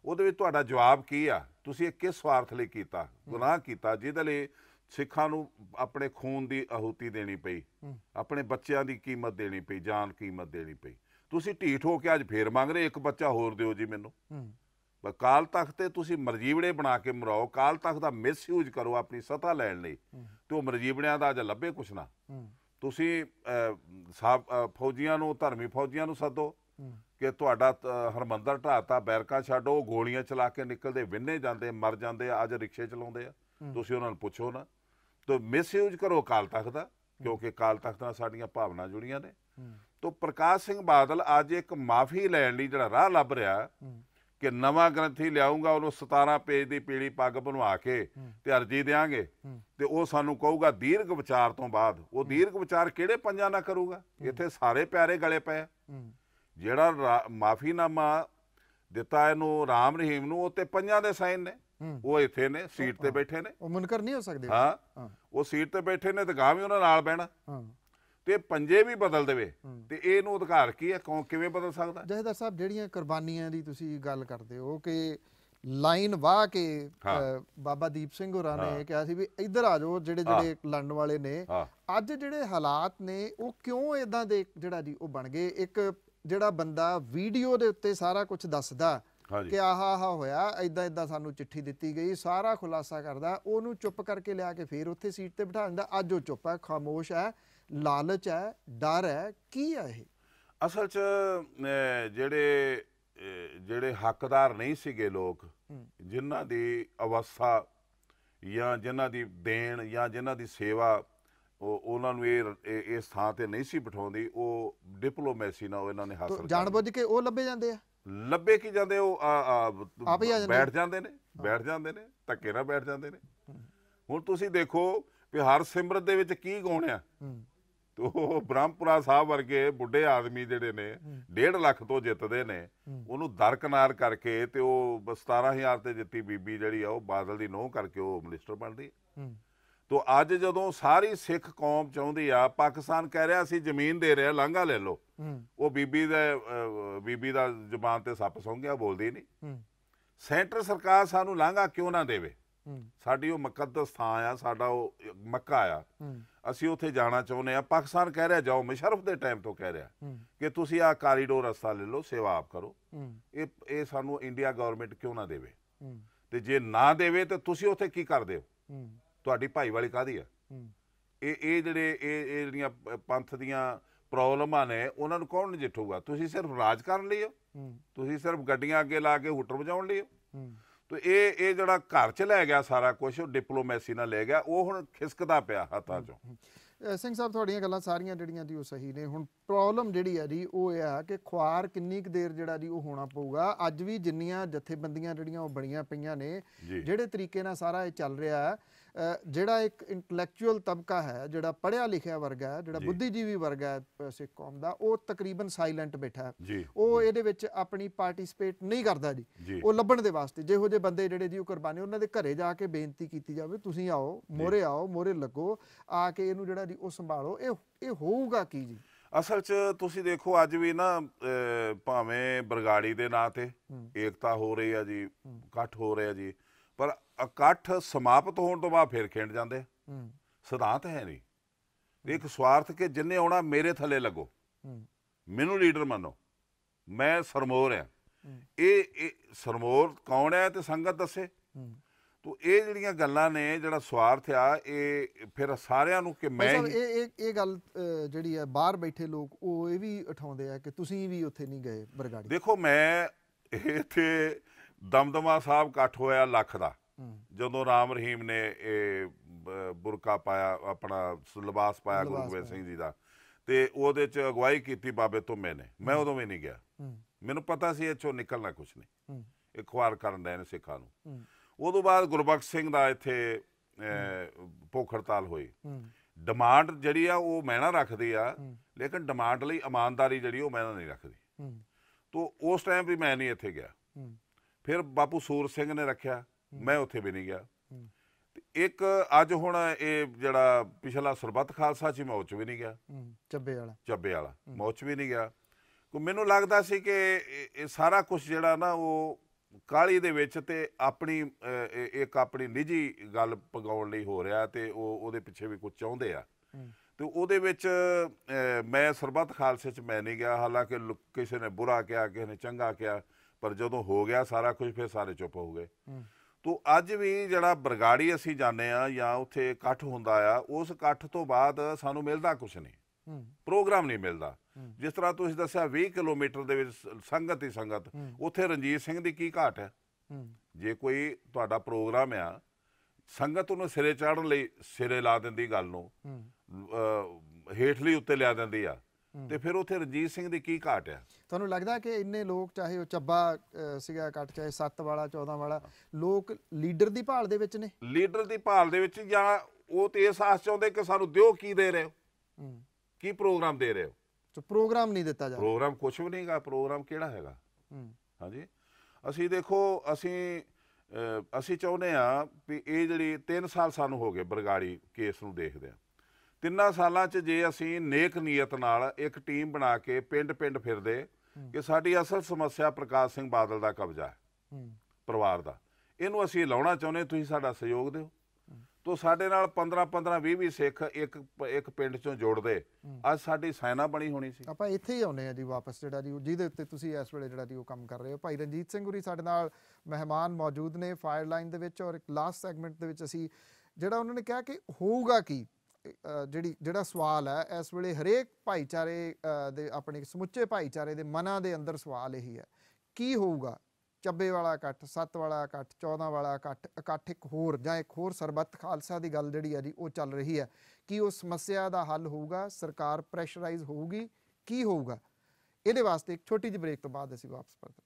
ਉਹਦੇ ਵਿੱਚ ਤੁਹਾਡਾ ਜਵਾਬ ਕੀ ਆ ਤੁਸੀਂ ਇਹ ਕਿਸ ਸਵਾਰਥ ਲਈ ਕੀਤਾ ਗੁਨਾਹ ਕੀਤਾ ਜਿਹਦੇ ਲਈ ਸਿੱਖਾਂ ਨੂੰ ਆਪਣੇ ਖੂਨ ਦੀ ਅਹੂਤੀ ਦੇਣੀ ਪਈ ਆਪਣੇ ਬੱਚਿਆਂ ਦੀ ਕੀਮਤ ਦੇਣੀ ਪਈ ਜਾਨ ਕੀਮਤ ਦੇਣੀ ਪਈ ਤੁਸੀਂ ਢੀਠ ਹੋ ਕੇ ਅੱਜ ਫੇਰ ਮੰਗ ਰਹੇ ਇੱਕ ਬੱਚਾ ਹੋਰ ਦਿਓ ਜੀ ਮੈਨੂੰ ਕਾਲ ਤੱਕ ਤੇ ਤੁਸੀਂ ਮਰਜੀਵੜੇ ਬਣਾ ਕੇ ਮਰਾਓ ਕਾਲ ਤੱਕ ਦਾ ਮਿਸਯੂਜ਼ ਕਰੋ ਆਪਣੀ ਸਤਾ ਲੈਣ ਲਈ ਤੇ ਉਹ ਮਰਜੀਵੜਿਆਂ ਦਾ ਅੱਜ ਲੱਭੇ ਕੁਛ ਨਾ ਤੁਸੀਂ ਫੌਜੀਆਂ ਨੂੰ ਧਰਮੀ ਫੌਜੀਆਂ ਨੂੰ ਸੱਦੋ ਕਿ ਤੁਹਾਡਾ ਹਰਮੰਦਰ ਢਾਤਾ ਬੈਰਕਾ ਛੱਡੋ ਗੋਲੀਆਂ ਚਲਾ ਕੇ ਨਿਕਲਦੇ ਵਿੰਨੇ ਜਾਂਦੇ ਮਰ ਜਾਂਦੇ ਅੱਜ ਰਿਕਸ਼ੇ ਚਲਾਉਂਦੇ ਆ ਤੁਸੀਂ ਉਹਨਾਂ ਨੂੰ ਪੁੱਛੋ ਨਾ ਤੋ ਮਿਸਯੂਜ ਕਰੋ ਕਾਲ ਤਖਤ ਦਾ ਕਿਉਂਕਿ ਕਾਲ ਤਖਤ ਨਾਲ ਸਾਡੀਆਂ ਭਾਵਨਾ ਜੁੜੀਆਂ ਨੇ ਤੋ ਪ੍ਰਕਾਸ਼ ਸਿੰਘ ਬਾਦਲ ਅੱਜ ਇੱਕ ਮਾਫੀ ਲੈਣ ਲਈ ਜਿਹੜਾ ਰਾਹ ਲੱਭ ਰਿਹਾ ਕਿ ਨਵਾਂ ਗ੍ਰੰਥੀ ਲਿਆਉਂਗਾ ਉਹਨੂੰ 17 ਪੇਜ ਦੀ ਪੀਲੀ ਪੱਗ ਬਣਵਾ ਕੇ ਤੇ ਅਰਜੀ ਦੇਾਂਗੇ ਤੇ ਉਹ ਸਾਨੂੰ ਕਹੂਗਾ ਦੀਰਘ ਵਿਚਾਰ ਤੋਂ ਬਾਅਦ ਉਹ ਦੀਰਘ ਵਿਚਾਰ ਕਿਹੜੇ ਪੰਜਾਂ ਨਾਲ ਕਰੂਗਾ ਇੱਥੇ ਸਾਰੇ ਪਿਆਰੇ ਗਲੇ ਪਏ ਜਿਹੜਾ ਮਾਫੀਨਾਮਾ ਦਿੱਤਾ ਇਹਨੂੰ ਰਾਮ ਰਹੀਮ ਨੂੰ ਉਹ ਤੇ ਪੰਜਾਂ ਦੇ ਸਾਈਨ ਨੇ ਉਹ ਇੱਥੇ ਨੇ ਸੀਟ ਤੇ ਬੈਠੇ ਨੇ ਉਹ ਮੁਨਕਰ ਨਹੀਂ ਹੋ ਸਕਦੇ ਹਾਂ ਉਹ ਸੀਟ ਤੇ ਬੈਠੇ ਨੇ ਤੇ ਗਾਂ ਵੀ ਉਹਨਾਂ ਨਾਲ ਬਹਿਣਾ ਹਾਂ ਤੇ ਪੰਜੇ ਵੀ ਬਦਲ ਦੇਵੇ ਤੇ ਇਹਨੂੰ ਅਧਿਕਾਰ ਕੀ ਹੈ ਕੌਣ ਕਿਵੇਂ ਬਦਲ ਸਕਦਾ ਜਹਦਰ ਸਾਹਿਬ ਜਿਹੜੀਆਂ ਕੁਰਬਾਨੀਆਂ ਦੀ ਤੁਸੀਂ ਗੱਲ ਕਰਦੇ ਹੋ ਕਿ ਲਾਈਨ ਵਾਹ ਕੇ ਬਾਬਾ ਦੀਪ ਸਿੰਘ ਹੋਰਾਂ ਨੇ ਕਿਹਾ ਸੀ ਵੀ ਇੱਧਰ ਆ ਜਾਓ ਜਿਹੜੇ ਜਿਹੜੇ ਲੜਨ ਵਾਲੇ ਨੇ ਅੱਜ ਜਿਹੜੇ ਹਾਲਾਤ ਨੇ ਉਹ ਕਿਉਂ ਇਦਾਂ ਦੇ ਜਿਹੜਾ ਜੀ ਉਹ ਬਣ ਗਏ ਇੱਕ ਜਿਹੜਾ ਬੰਦਾ ਵੀਡੀਓ ਦੇ ਉੱਤੇ ਸਾਰਾ ਕੁਝ ਦੱਸਦਾ ਕਿ ਆਹ ਆਹ ਹੋਇਆ ਐਦਾਂ ਐਦਾਂ ਸਾਨੂੰ ਚਿੱਠੀ ਦਿੱਤੀ ਗਈ ਸਾਰਾ ਖੁਲਾਸਾ ਕਰਦਾ ਉਹਨੂੰ ਚੁੱਪ ਕਰਕੇ ਲਿਆ ਕੇ ਫੇਰ ਉੱਥੇ ਸੀਟ ਤੇ ਬਿਠਾ ਦਿੰਦਾ ਅੱਜ ਉਹ ਚੁੱਪ ਹੈ ਖਾਮੋਸ਼ ਹੈ ਲਾਲਚ ਹੈ ਡਰ ਹੈ ਕੀ ਹੈ ਇਹ ਅਸਲ 'ਚ ਜਿਹੜੇ ਜਿਹੜੇ ਹੱਕਦਾਰ ਨਹੀਂ ਸੀਗੇ ਲੋਕ ਜਿਨ੍ਹਾਂ ਦੀ ਅਵਸਥਾ ਜਾਂ ਜਿਨ੍ਹਾਂ ਦੀ ਦੇਣ ਜਾਂ ਜਿਨ੍ਹਾਂ ਦੀ ਸੇਵਾ ਉਹ ਉਹਨਾਂ ਨੂੰ ਇਹ ਇਸ ਥਾਂ ਤੇ ਨਹੀਂ ਸੀ ਬਿਠਾਉਂਦੀ ਉਹ ਡਿਪਲੋਮੈਸੀ ਨਾਲ ਇਹਨਾਂ ਨੇ ਹਾਸਲ ਜਾਣਬੁੱਝ ਕੇ ਉਹ ਲੱਭੇ ਜਾਂਦੇ ਆ ਲੱਭੇ ਕੀ ਜਾਂਦੇ ਉਹ ਆ ਆ ਬੈਠ ਜਾਂਦੇ ਨੇ ਬੈਠ ਜਾਂਦੇ ਨੇ ਧੱਕੇ ਨਾਲ ਬੈਠ ਜਾਂਦੇ ਨੇ ਹੁਣ ਤੁਸੀਂ ਦੇਖੋ ਵੀ ਹਰ ਸਿਮਰਤ ਦੇ ਵਿੱਚ ਕੀ ਗੁਣ ਆ ਤੋ ਬ੍ਰਹਮਪੁਰਾ ਸਾਹਿਬ ਵਰਗੇ ਬੁੱਢੇ ਆਦਮੀ ਜਿਹੜੇ ਨੇ 1.5 ਲੱਖ ਤੋਂ ਜਿੱਤਦੇ ਨੇ ਉਹਨੂੰ ਦਰਕਨਾਰ ਕਰਕੇ ਤੇ ਉਹ 17000 ਤੇ ਜਿੱਤੀ ਬੀਬੀ ਜਿਹੜੀ ਆ ਉਹ ਬਾਦਲ ਦੀ ਨੋਹ ਕਰਕੇ ਉਹ ਮਿਨਿਸਟਰ ਬਣਦੀ ਤੋ ਅੱਜ ਜਦੋਂ ਸਾਰੀ ਸਿੱਖ ਕੌਮ ਚਾਹੁੰਦੀ ਆ ਪਾਕਿਸਤਾਨ ਕਹਿ ਰਿਹਾ ਸੀ ਜ਼ਮੀਨ ਦੇ ਰਿਹਾ ਲਾਂਗਾ ਲੈ ਲਓ ਉਹ ਬੀਬੀ ਦਾ ਬੀਬੀ ਦਾ ਜ਼ੁਬਾਨ ਤੇ ਸੱਪ ਸੌਂ ਗਿਆ ਬੋਲਦੀ ਨਹੀਂ ਸੈਂਟਰ ਸਰਕਾਰ ਸਾਨੂੰ ਲਾਂਗਾ ਕਿਉਂ ਨਾ ਦੇਵੇ ਸਾਡੀ ਉਹ ਮੁਕੱਦਸ ਥਾਂ ਆ ਸਾਡਾ ਉਹ ਮੱਕਾ ਆ ਅਸੀਂ ਉੱਥੇ ਜਾਣਾ ਚਾਹੁੰਦੇ ਆ ਪਾਕਿਸਤਾਨ ਕਹਿ ਰਿਹਾ ਜਾਓ ਮਸ਼ਰਫ ਦੇ ਟਾਈਮ ਤੋਂ ਕਹਿ ਰਿਹਾ ਕਿ ਤੁਸੀਂ ਆ ਕਾਰੀਡੋਰ ਰਸਤਾ ਲੈ ਲਓ ਸੇਵਾ ਆਪ ਕਰੋ ਇਹ ਇਹ ਸਾਨੂੰ ਇੰਡੀਆ ਗਵਰਨਮੈਂਟ ਕਿਉਂ ਨਾ ਦੇਵੇ ਤੇ ਜੇ ਨਾ ਦੇਵੇ ਤੇ ਤੁਸੀਂ ਉੱਥੇ ਕੀ ਕਰਦੇ ਹੋ ਤੁਹਾਡੀ ਭਾਈਵਾਲੀ ਕਾਦੀ ਆ ਇਹ ਇਹ ਜਿਹੜੇ ਇਹ ਜਿਹੜੀਆਂ ਪੰਥ ਦੀਆਂ ਪ੍ਰੋਬਲਮਾਂ ਨੇ ਉਹਨਾਂ ਨੂੰ ਕੌਣ ਨਜਿੱਠੂਗਾ ਤੁਸੀਂ ਸਿਰਫ ਰਾਜ ਕਰਨ ਲਈ ਹੋ ਤੁਸੀਂ ਸਿਰਫ ਗੱਡੀਆਂ ਅੱਗੇ ਲਾ ਕੇ ਹੁਟਰ ਵਜਾਉਣ ਲਈ ਹੋ ਤੋ ਇਹ ਇਹ ਜਿਹੜਾ ਘਰ ਚ ਲੈ ਗਿਆ ਸਾਰਾ ਕੁਝ ਉਹ ਡਿਪਲੋਮੈਸੀ ਨਾਲ ਲੈ ਗਿਆ ਉਹ ਹੁਣ ਖਿਸਕਦਾ ਪਿਆ ਹੱਥਾਂ ਚੋਂ ਸਿੰਘ ਸਾਹਿਬ ਤੁਹਾਡੀਆਂ ਗੱਲਾਂ ਸਾਰੀਆਂ ਜਿਹੜੀਆਂ ਦੀ ਉਹ ਸਹੀ ਨੇ ਹੁਣ ਪ੍ਰੋਬਲਮ ਜਿਹੜੀ ਆ ਜੀ ਉਹ ਇਹ ਆ ਕਿ ਖੁਆਰ ਕਿੰਨੀ ਕੁ ਦੇਰ ਜਿਹੜਾ ਜੀ ਉਹ ਹੋਣਾ ਪਊਗਾ ਅੱਜ ਵੀ ਜਿੰਨੀਆਂ ਜਥੇਬੰਦੀਆਂ ਜਿਹੜੀਆਂ ਉਹ ਬਣੀਆਂ ਪਈਆਂ ਨੇ ਜਿਹੜੇ ਤਰੀਕੇ ਨਾਲ ਸਾਰਾ ਇਹ ਚੱਲ ਰਿਹਾ ਹੈ ਜਿਹੜਾ ਇੱਕ ਇੰਟੈਲੈਕਚੁਅਲ ਤਬਕਾ ਹੈ ਜਿਹੜਾ ਪੜਿਆ ਲਿਖਿਆ ਵਰਗਾ ਹੈ ਜਿਹੜਾ ਬੁੱਧੀਜੀਵੀ ਵਰਗਾ ਹੈ ਸਿੱਖ ਕੌਮ ਦਾ ਉਹ ਤਕਰੀਬਨ ਸਾਇਲੈਂਟ ਬੈਠਾ ਹੈ ਉਹ ਇਹਦੇ ਵਿੱਚ ਆਪਣੀ ਪਾਰਟਿਸਿਪੇਟ ਨਹੀਂ ਕਰਦਾ ਜੀ ਉਹ ਲੱਭਣ ਦੇ ਵਾਸਤੇ ਜਿਹੋ ਜਿਹੇ ਬੰਦੇ ਜਿਹੜੇ ਦੀ ਉਹ ਕੁਰਬਾਨੀ ਉਹਨਾਂ ਦੇ ਘਰੇ ਜਾ ਕੇ ਬੇਨਤੀ ਕੀਤੀ ਜਾਵੇ ਤੁਸੀਂ ਆਓ ਮੋਰੇ ਆਓ ਮੋਰੇ ਲੱਗੋ ਆ ਕੇ ਇਹਨੂੰ ਜਿਹੜਾ ਜੀ ਉਹ ਸੰਭਾਲੋ ਇਹ ਇਹ ਹੋਊਗਾ ਕੀ ਜੀ ਅਸਲ 'ਚ ਤੁਸੀਂ ਦੇਖੋ ਅੱਜ ਵੀ ਨਾ ਭਾਵੇਂ ਬਰਗਾੜੀ ਦੇ ਨਾਂ ਤੇ ਏਕਤਾ ਹੋ ਰਹੀ ਆ ਜੀ ਇਕੱਠ ਹੋ ਰਿਹਾ ਜੀ ਇਕੱਠ ਸਮਾਪਤ ਹੋਣ ਤੋਂ ਬਾਅਦ ਫਿਰ ਖੇਡ ਜਾਂਦੇ ਸਿਧਾਂਤ ਹੈ ਨਹੀਂ ਇੱਕ ਸਵਾਰਥ ਕੇ ਜਿੰਨੇ ਆਉਣਾ ਮੇਰੇ ਥੱਲੇ ਲੱਗੋ ਮੈਨੂੰ ਲੀਡਰ ਮੰਨੋ ਮੈਂ ਸਰਮੋਰ ਆ ਇਹ ਇਹ ਸਰਮੋਰ ਕੌਣ ਹੈ ਤੇ ਸੰਗਤ ਦੱਸੇ ਤੋ ਇਹ ਜਿਹੜੀਆਂ ਗੱਲਾਂ ਨੇ ਜਿਹੜਾ ਸਵਾਰਥ ਆ ਇਹ ਫਿਰ ਸਾਰਿਆਂ ਨੂੰ ਕਿ ਮੈਂ ਇਹ ਇਹ ਇਹ ਗੱਲ ਜਿਹੜੀ ਹੈ ਬਾਹਰ ਬੈਠੇ ਲੋਕ ਉਹ ਇਹ ਵੀ ਉਠਾਉਂਦੇ ਆ ਕਿ ਤੁਸੀਂ ਵੀ ਉੱਥੇ ਨਹੀਂ ਗਏ ਬਰਗਾੜੀ ਦੇਖੋ ਮੈਂ ਇੱਥੇ ਦਮਦਮਾ ਸਾਹਿਬ ਇਕੱਠ ਹੋਇਆ ਲੱਖ ਦਾ ਜਦੋਂ ਰਾਮ ਰਹੀਮ ਨੇ ਇਹ ਬੁਰਕਾ ਪਾਇਆ ਆਪਣਾ ਲਿਬਾਸ ਪਾਇਆ ਗੁਰੂ ਗੋਬਿੰਦ ਸਿੰਘ ਜੀ ਦਾ ਤੇ ਉਹਦੇ ਚ ਅਗਵਾਈ ਕੀਤੀ ਬਾਬੇ ਤੁਮੇ ਨੇ ਮੈਂ ਉਦੋਂ ਵੀ ਨਹੀਂ ਗਿਆ ਮੈਨੂੰ ਪਤਾ ਸੀ ਇਹ ਚੋਂ ਨਿਕਲਣਾ ਕੁਝ ਨਹੀਂ ਇਹ ਖੁਆਰ ਕਰਨ ਦੇ ਨੇ ਸਿੱਖਾਂ ਨੂੰ ਉਦੋਂ ਬਾਅਦ ਗੁਰਬਖਸ਼ ਸਿੰਘ ਦਾ ਇੱਥੇ ਭੁੱਖ ਹੜਤਾਲ ਹੋਈ ਡਿਮਾਂਡ ਜਿਹੜੀ ਆ ਉਹ ਮੈਂ ਨਾ ਰੱਖਦੀ ਆ ਲੇਕਿਨ ਡਿਮਾਂਡ ਲਈ ਇਮਾਨਦਾਰੀ ਜਿਹੜੀ ਉਹ ਮੈਂ ਨਹੀਂ ਰੱਖਦੀ ਤੋਂ ਉਸ ਟਾਈਮ ਵੀ ਮੈਂ ਨਹੀਂ ਇੱਥੇ ਗਿਆ ਫਿਰ ਬਾਪੂ ਸੂਰ ਸਿੰਘ ਨੇ ਰੱਖਿਆ ਮੈਂ ਉੱਥੇ ਵੀ ਨਹੀਂ ਗਿਆ ਇੱਕ ਅੱਜ ਹੁਣ ਇਹ ਜਿਹੜਾ ਪਿਛਲਾ ਸਰਬੱਤ ਖਾਲਸਾ ਚ ਮੌਚ ਵੀ ਨਹੀਂ ਗਿਆ ਚੱਬੇ ਵਾਲਾ ਚੱਬੇ ਵਾਲਾ ਮੌਚ ਵੀ ਨਹੀਂ ਗਿਆ ਕੋ ਮੈਨੂੰ ਲੱਗਦਾ ਸੀ ਕਿ ਇਹ ਸਾਰਾ ਕੁਝ ਜਿਹੜਾ ਨਾ ਉਹ ਕਾਲੀ ਦੇ ਵਿੱਚ ਤੇ ਆਪਣੀ ਇੱਕ ਆਪਣੀ ਨਿੱਜੀ ਗੱਲ ਪਗਾਉਣ ਲਈ ਹੋ ਰਿਹਾ ਤੇ ਉਹ ਉਹਦੇ ਪਿੱਛੇ ਵੀ ਕੁਝ ਚਾਹੁੰਦੇ ਆ ਤੇ ਉਹਦੇ ਵਿੱਚ ਮੈਂ ਸਰਬੱਤ ਖਾਲਸੇ ਚ ਮੈਂ ਨਹੀਂ ਗਿਆ ਹਾਲਾਂਕਿ ਕਿਸੇ ਨੇ ਬੁਰਾ ਕਿਹਾ ਕਿਸੇ ਨੇ ਚੰਗਾ ਕਿਹਾ ਪਰ ਜਦੋਂ ਹੋ ਗਿਆ ਸਾਰਾ ਕੁਝ ਫਿਰ ਸਾਰੇ ਚੁੱਪ ਹੋ ਗਏ ਤੋ ਅੱਜ ਵੀ ਜਿਹੜਾ ਬਰਗਾੜੀ ਅਸੀਂ ਜਾਣਦੇ ਆ ਜਾਂ ਉੱਥੇ ਇਕੱਠ ਹੁੰਦਾ ਆ ਉਸ ਇਕੱਠ ਤੋਂ ਬਾਅਦ ਸਾਨੂੰ ਮਿਲਦਾ ਕੁਝ ਨਹੀਂ ਪ੍ਰੋਗਰਾਮ ਨਹੀਂ ਮਿਲਦਾ ਜਿਸ ਤਰ੍ਹਾਂ ਤੁਸੀਂ ਦੱਸਿਆ 20 ਕਿਲੋਮੀਟਰ ਦੇ ਵਿੱਚ ਸੰਗਤ ਹੀ ਸੰਗਤ ਉੱਥੇ ਰਣਜੀਤ ਸਿੰਘ ਦੀ ਕੀ ਘਾਟ ਹੈ ਜੇ ਕੋਈ ਤੁਹਾਡਾ ਪ੍ਰੋਗਰਾਮ ਆ ਸੰਗਤ ਉਹਨੂੰ ਸਿਰੇ ਚਾੜਨ ਲਈ ਸਿਰੇ ਲਾ ਦਿੰਦੀ ਗੱਲ ਨੂੰ ਹੇਠਲੀ ਉੱਤੇ ਲਿਆ ਦਿੰਦੀ ਆ ਤੇ ਫਿਰ ਉਥੇ ਰਜੀਤ ਸਿੰਘ ਦੀ ਕੀ ਘਾਟ ਆ ਤੁਹਾਨੂੰ ਲੱਗਦਾ ਕਿ ਇੰਨੇ ਲੋਕ ਚਾਹੇ ਉਹ ਚੱਬਾ ਸੀਗਾ ਕੱਟ ਚਾਹੇ 7 ਵਾਲਾ 14 ਵਾਲਾ ਲੋਕ ਲੀਡਰ ਦੀ ਭਾਲ ਦੇ ਵਿੱਚ ਨੇ ਲੀਡਰ ਦੀ ਭਾਲ ਦੇ ਵਿੱਚ ਜਾਂ ਉਹ ਤੇ ਇਸ ਆਸ ਚਾਹੁੰਦੇ ਕਿ ਸਾਨੂੰ ਦਿਓ ਕੀ ਦੇ ਰਹੇ ਹੋ ਕੀ ਪ੍ਰੋਗਰਾਮ ਦੇ ਰਹੇ ਹੋ ਸੋ ਪ੍ਰੋਗਰਾਮ ਨਹੀਂ ਦਿੱਤਾ ਜਾ ਪ੍ਰੋਗਰਾਮ ਕੁਝ ਵੀ ਨਹੀਂਗਾ ਪ੍ਰੋਗਰਾਮ ਕਿਹੜਾ ਹੈਗਾ ਹਾਂਜੀ ਅਸੀਂ ਦੇਖੋ ਅਸੀਂ ਅਸੀਂ ਚਾਹੁੰਦੇ ਆ ਵੀ ਇਹ ਜਿਹੜੀ 3 ਸਾਲ ਸਾਨੂੰ ਹੋ ਗਏ ਬਰਗਾੜੀ ਕੇਸ ਨੂੰ ਦੇਖਦੇ ਆ ਤਿੰਨਾਂ ਸਾਲਾਂ 'ਚ ਜੇ ਅਸੀਂ ਨੇਕ ਨੀਅਤ ਨਾਲ ਇੱਕ ਟੀਮ ਬਣਾ ਕੇ ਪਿੰਡ-ਪਿੰਡ ਫਿਰਦੇ ਕਿ ਸਾਡੀ ਅਸਲ ਸਮੱਸਿਆ ਪ੍ਰਕਾਸ਼ ਸਿੰਘ ਬਾਦਲ ਦਾ ਕਬਜ਼ਾ ਹੈ ਪਰਿਵਾਰ ਦਾ ਇਹਨੂੰ ਅਸੀਂ ਲਾਉਣਾ ਚਾਹੁੰਦੇ ਤੁਸੀਂ ਸਾਡਾ ਸਹਿਯੋਗ ਦਿਓ ਤੋ ਸਾਡੇ ਨਾਲ 15 15 20 20 ਸਿੱਖ ਇੱਕ ਇੱਕ ਪਿੰਡ ਚੋਂ ਜੋੜਦੇ ਅੱਜ ਸਾਡੀ ਸੈਨਾ ਬਣੀ ਹੋਣੀ ਸੀ ਆਪਾਂ ਇੱਥੇ ਹੀ ਆਉਨੇ ਆ ਜੀ ਵਾਪਸ ਜਿਹੜਾ ਜੀ ਜਿਹਦੇ ਉੱਤੇ ਤੁਸੀਂ ਇਸ ਵੇਲੇ ਜਿਹੜਾ ਜੀ ਉਹ ਕੰਮ ਕਰ ਰਹੇ ਹੋ ਭਾਈ ਰਣਜੀਤ ਸਿੰਘ ਹੁਰੀ ਸਾਡੇ ਨਾਲ ਮਹਿਮਾਨ ਮੌਜੂਦ ਨੇ ਫਾਇਰ ਲਾਈਨ ਦੇ ਵਿੱਚ ਔਰ ਇੱਕ ਲਾਸਟ ਸੈਗਮੈਂਟ ਦੇ ਵਿੱਚ ਅਸੀਂ ਜਿਹੜਾ ਉਹਨਾਂ ਨੇ ਕਿਹਾ ਕਿ ਹੋਊਗਾ ਕੀ ਜਿਹੜੀ ਜਿਹੜਾ ਸਵਾਲ ਹੈ ਇਸ ਵੇਲੇ ਹਰੇਕ ਭਾਈਚਾਰੇ ਦੇ ਆਪਣੇ ਸਮੁੱਚੇ ਭਾਈਚਾਰੇ ਦੇ ਮਨਾਂ ਦੇ ਅੰਦਰ ਸਵਾਲ ਇਹੀ ਹੈ ਕੀ ਹੋਊਗਾ ਚੱਬੇ ਵਾਲਾ ਇਕੱਠ ਸੱਤ ਵਾਲਾ ਇਕੱਠ 14 ਵਾਲਾ ਇਕੱਠ ਇਕੱਠ ਇੱਕ ਹੋਰ ਜਾਂ ਇੱਕ ਹੋਰ ਸਰਬੱਤ ਖਾਲਸਾ ਦੀ ਗੱਲ ਜਿਹੜੀ ਹੈ ਜੀ ਉਹ ਚੱਲ ਰਹੀ ਹੈ ਕੀ ਉਹ ਸਮੱਸਿਆ ਦਾ ਹੱਲ ਹੋਊਗਾ ਸਰਕਾਰ ਪ੍ਰੈਸ਼ਰਾਈਜ਼ ਹੋਊਗੀ ਕੀ ਹੋਊਗਾ ਇਹਦੇ ਵਾਸਤੇ ਇੱਕ ਛੋਟੀ ਜਿਹੀ ਬ੍ਰੇਕ ਤੋਂ ਬਾਅਦ ਅਸੀਂ ਵਾਪਸ ਪਰਤਾਂਗੇ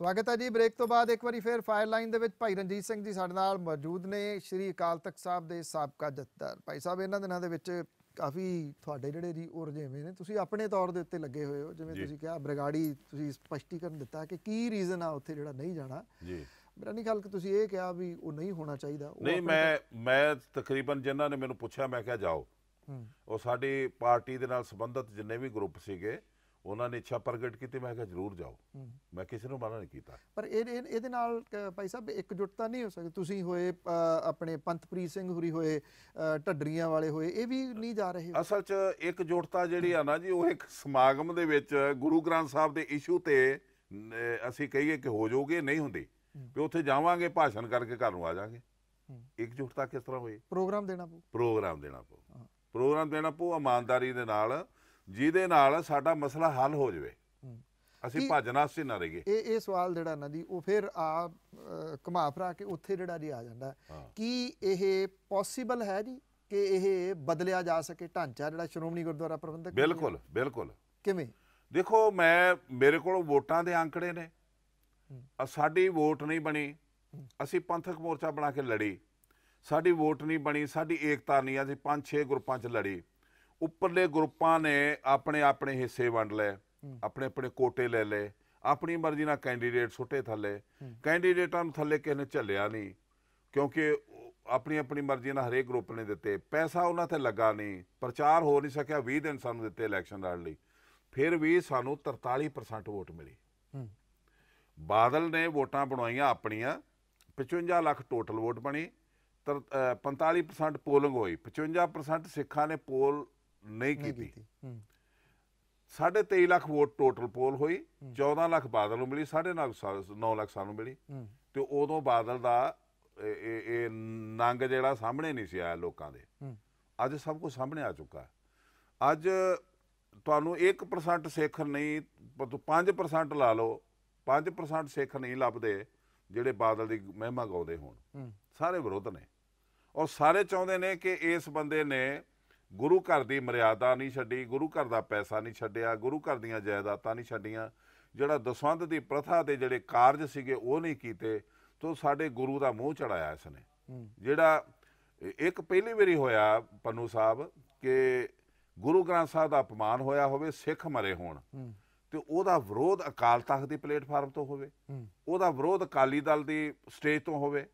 ਸਵਾਗਤ ਹੈ ਜੀ ਬ੍ਰੇਕ ਤੋਂ ਬਾਅਦ ਇੱਕ ਵਾਰੀ ਫੇਰ ਫਾਇਰ ਲਾਈਨ ਦੇ ਵਿੱਚ ਭਾਈ ਰਣਜੀਤ ਸਿੰਘ ਜੀ ਸਾਡੇ ਨਾਲ ਮੌਜੂਦ ਨੇ ਸ਼੍ਰੀ ਅਕਾਲ ਤਖਤ ਸਾਹਿਬ ਦੇ ਸਾਬਕਾ ਜਥੇਦਾਰ ਭਾਈ ਸਾਹਿਬ ਇਹਨਾਂ ਦਿਨਾਂ ਦੇ ਵਿੱਚ ਕਾਫੀ ਤੁਹਾਡੇ ਜਿਹੜੇ ਰੀ ਉਰਜੇਵੇਂ ਨੇ ਤੁਸੀਂ ਆਪਣੇ ਤੌਰ ਦੇ ਉੱਤੇ ਲੱਗੇ ਹੋਏ ਹੋ ਜਿਵੇਂ ਤੁਸੀਂ ਕਿਹਾ ਬ੍ਰਿਗਾੜੀ ਤੁਸੀਂ ਸਪਸ਼ਟੀਕਰਨ ਦਿੱਤਾ ਕਿ ਕੀ ਰੀਜ਼ਨ ਆ ਉੱਥੇ ਜਿਹੜਾ ਨਹੀਂ ਜਾਣਾ ਜੀ ਮੇਰਾ ਨਹੀਂ ਖਿਆਲ ਕਿ ਤੁਸੀਂ ਇਹ ਕਿਹਾ ਵੀ ਉਹ ਨਹੀਂ ਹੋਣਾ ਚਾਹੀਦਾ ਨਹੀਂ ਮੈਂ ਮੈਂ ਤਕਰੀਬਨ ਜਿਨ੍ਹਾਂ ਨੇ ਮੈਨੂੰ ਪੁੱਛਿਆ ਮੈਂ ਕਿਹਾ ਜਾਓ ਉਹ ਸਾਡੀ ਪਾਰਟੀ ਦੇ ਨਾਲ ਸੰਬੰਧਿਤ ਜਿੰਨੇ ਵੀ ਗਰੁੱਪ ਸੀਗੇ ਉਹਨਾਂ ਨੇ ਇੱਛਾ ਪ੍ਰਗਟ ਕੀਤੀ ਮੈਂ ਕਿਹਾ ਜ਼ਰੂਰ ਜਾਓ ਮੈਂ ਕਿਸੇ ਨੂੰ ਮਨਾ ਨਹੀਂ ਕੀਤਾ ਪਰ ਇਹ ਇਹਦੇ ਨਾਲ ਭਾਈ ਸਾਹਿਬ ਇੱਕ ਜੁਟਤਾ ਨਹੀਂ ਹੋ ਸਕਦੀ ਤੁਸੀਂ ਹੋਏ ਆਪਣੇ ਪੰਥਪ੍ਰੀਤ ਸਿੰਘ ਹੁਰੀ ਹੋਏ ਢੱਡਰੀਆਂ ਵਾਲੇ ਹੋਏ ਇਹ ਵੀ ਨਹੀਂ ਜਾ ਰਹੇ ਅਸਲ 'ਚ ਇੱਕ ਜੁਟਤਾ ਜਿਹੜੀ ਆ ਨਾ ਜੀ ਉਹ ਇੱਕ ਸਮਾਗਮ ਦੇ ਵਿੱਚ ਗੁਰੂ ਗ੍ਰੰਥ ਸਾਹਿਬ ਦੇ ਇਸ਼ੂ ਤੇ ਅਸੀਂ ਕਹੀਏ ਕਿ ਹੋ ਜਾਓਗੇ ਨਹੀਂ ਹੁੰਦੇ ਵੀ ਉੱਥੇ ਜਾਵਾਂਗੇ ਭਾਸ਼ਣ ਕਰਕੇ ਘਰ ਨੂੰ ਆ ਜਾਾਂਗੇ ਜੁਟਤਾ ਕਿਸ ਤਰ੍ਹਾਂ ਹੋਏ ਪ੍ਰੋਗਰਾਮ ਦੇਣਾ ਪਊ ਪ੍ਰੋਗਰਾਮ ਦੇਣਾ ਪਊ ਪ੍ਰੋਗਰਾਮ ਦੇਣਾ ਪਊ ਇਮਾਨਦਾਰੀ ਦੇ ਨਾਲ ਜਿਹਦੇ ਨਾਲ ਸਾਡਾ ਮਸਲਾ ਹੱਲ ਹੋ ਜਾਵੇ ਅਸੀਂ ਭੱਜਣਾ ਸੀ ਨਾ ਰਹੀਏ ਇਹ ਇਹ ਸਵਾਲ ਜਿਹੜਾ ਨਾ ਦੀ ਉਹ ਫਿਰ ਆ ਘਮਾ ਫਰਾ ਕੇ ਉੱਥੇ ਜਿਹੜਾ ਜੀ ਆ ਜਾਂਦਾ ਕੀ ਇਹ ਪੋਸੀਬਲ ਹੈ ਜੀ ਕਿ ਇਹ ਬਦਲਿਆ ਜਾ ਸਕੇ ਢਾਂਚਾ ਜਿਹੜਾ ਸ਼੍ਰੋਮਣੀ ਗੁਰਦੁਆਰਾ ਪ੍ਰਬੰਧਕ ਬਿਲਕੁਲ ਬਿਲਕੁਲ ਕਿਵੇਂ ਦੇਖੋ ਮੈਂ ਮੇਰੇ ਕੋਲ ਵੋਟਾਂ ਦੇ ਅੰਕੜੇ ਨੇ ਸਾਡੀ ਵੋਟ ਨਹੀਂ ਬਣੀ ਅਸੀਂ ਪੰਥਕ ਮੋਰਚਾ ਬਣਾ ਕੇ ਲੜੀ ਸਾਡੀ ਵੋਟ ਨਹੀਂ ਬਣੀ ਸਾਡੀ ਏਕਤਾ ਨਹੀਂ ਅਸੀਂ ਪੰਜ ਛੇ ਗਰੁੱਪਾਂ 'ਚ ਲੜੀ ਉੱਪਰਲੇ ਗਰੁੱਪਾਂ ਨੇ ਆਪਣੇ ਆਪਣੇ ਹਿੱਸੇ ਵੰਡ ਲਏ ਆਪਣੇ ਆਪਣੇ ਕੋਟੇ ਲੈ ਲਏ ਆਪਣੀ ਮਰਜ਼ੀ ਨਾਲ ਕੈਂਡੀਡੇਟ ਸੁੱਟੇ ਥੱਲੇ ਕੈਂਡੀਡੇਟਾਂ ਨੂੰ ਥੱਲੇ ਕਿਸੇ ਨੇ ਝੱਲਿਆ ਨਹੀਂ ਕਿਉਂਕਿ ਆਪਣੀ ਆਪਣੀ ਮਰਜ਼ੀ ਨਾਲ ਹਰੇਕ ਗਰੁੱਪ ਨੇ ਦਿੱਤੇ ਪੈਸਾ ਉਹਨਾਂ ਤੇ ਲੱਗਾ ਨਹੀਂ ਪ੍ਰਚਾਰ ਹੋ ਨਹੀਂ ਸਕਿਆ 20 ਦਿਨ ਸਾਨੂੰ ਦਿੱਤੇ ਇਲੈਕਸ਼ਨ ਲੜਨ ਲਈ ਫਿਰ ਵੀ ਸਾਨੂੰ 43% ਵੋਟ ਮਿਲੀ ਬਾਦਲ ਨੇ ਵੋਟਾਂ ਬਣਾਈਆਂ ਆਪਣੀਆਂ 55 ਲੱਖ ਟੋਟਲ ਵੋਟ ਬਣੀ 45% ਪੋਲਿੰਗ ਹੋਈ 55% ਸਿੱਖਾਂ ਨੇ ਪੋਲ ਨਹੀਂ ਕੀਤੀ ਹੂੰ 23 ਲੱਖ ਵੋਟ ਟੋਟਲ ਪੋਲ ਹੋਈ 14 ਲੱਖ ਬਾਦਲ ਨੂੰ ਮਿਲੀ 9.5 ਲੱਖ ਸਾਨੂੰ ਮਿਲੀ ਤੇ ਉਦੋਂ ਬਾਦਲ ਦਾ ਇਹ ਇਹ ਨੰਗ ਜਿਹੜਾ ਸਾਹਮਣੇ ਨਹੀਂ ਸੀ ਆਇਆ ਲੋਕਾਂ ਦੇ ਅੱਜ ਸਭ ਕੁਝ ਸਾਹਮਣੇ ਆ ਚੁੱਕਾ ਅੱਜ ਤੁਹਾਨੂੰ 1% ਸਿੱਖ ਨਹੀਂ 5% ਲਾ ਲਓ 5% ਸਿੱਖ ਨਹੀਂ ਲੱਭਦੇ ਜਿਹੜੇ ਬਾਦਲ ਦੀ ਮਹਿਮਾ ਗਾਉਂਦੇ ਹੋਣ ਸਾਰੇ ਵਿਰੋਧ ਨੇ ਔਰ ਸਾਰੇ ਚਾਹੁੰਦੇ ਨੇ ਕਿ ਇਸ ਬੰਦੇ ਨੇ ਗੁਰੂ ਘਰ ਦੀ ਮਰਿਆਦਾ ਨਹੀਂ ਛੱਡੀ ਗੁਰੂ ਘਰ ਦਾ ਪੈਸਾ ਨਹੀਂ ਛੱਡਿਆ ਗੁਰੂ ਘਰ ਦੀਆਂ ਜਾਇਦਾਦਾਂ ਨਹੀਂ ਛੱਡੀਆਂ ਜਿਹੜਾ ਦਸਵੰਦ ਦੀ ਪ੍ਰਥਾ ਦੇ ਜਿਹੜੇ ਕਾਰਜ ਸੀਗੇ ਉਹ ਨਹੀਂ ਕੀਤੇ ਤੋਂ ਸਾਡੇ ਗੁਰੂ ਦਾ ਮੂੰਹ ਚੜਾਇਆ ਇਸ ਨੇ ਜਿਹੜਾ ਇੱਕ ਪਹਿਲੀ ਵਾਰੀ ਹੋਇਆ ਪੰਨੂ ਸਾਹਿਬ ਕਿ ਗੁਰੂ ਗ੍ਰੰਥ ਸਾਹਿਬ ਦਾ ਅਪਮਾਨ ਹੋਇਆ ਹੋਵੇ ਸਿੱਖ ਮਰੇ ਹੋਣ ਤੇ ਉਹਦਾ ਵਿਰੋਧ ਅਕਾਲ ਤਖਤ ਦੀ ਪਲੇਟਫਾਰਮ ਤੋਂ ਹੋਵੇ ਉਹਦਾ ਵਿਰੋਧ ਅਕਾਲੀ ਦਲ ਦੀ ਸਟੇਜ ਤੋਂ ਹੋਵੇ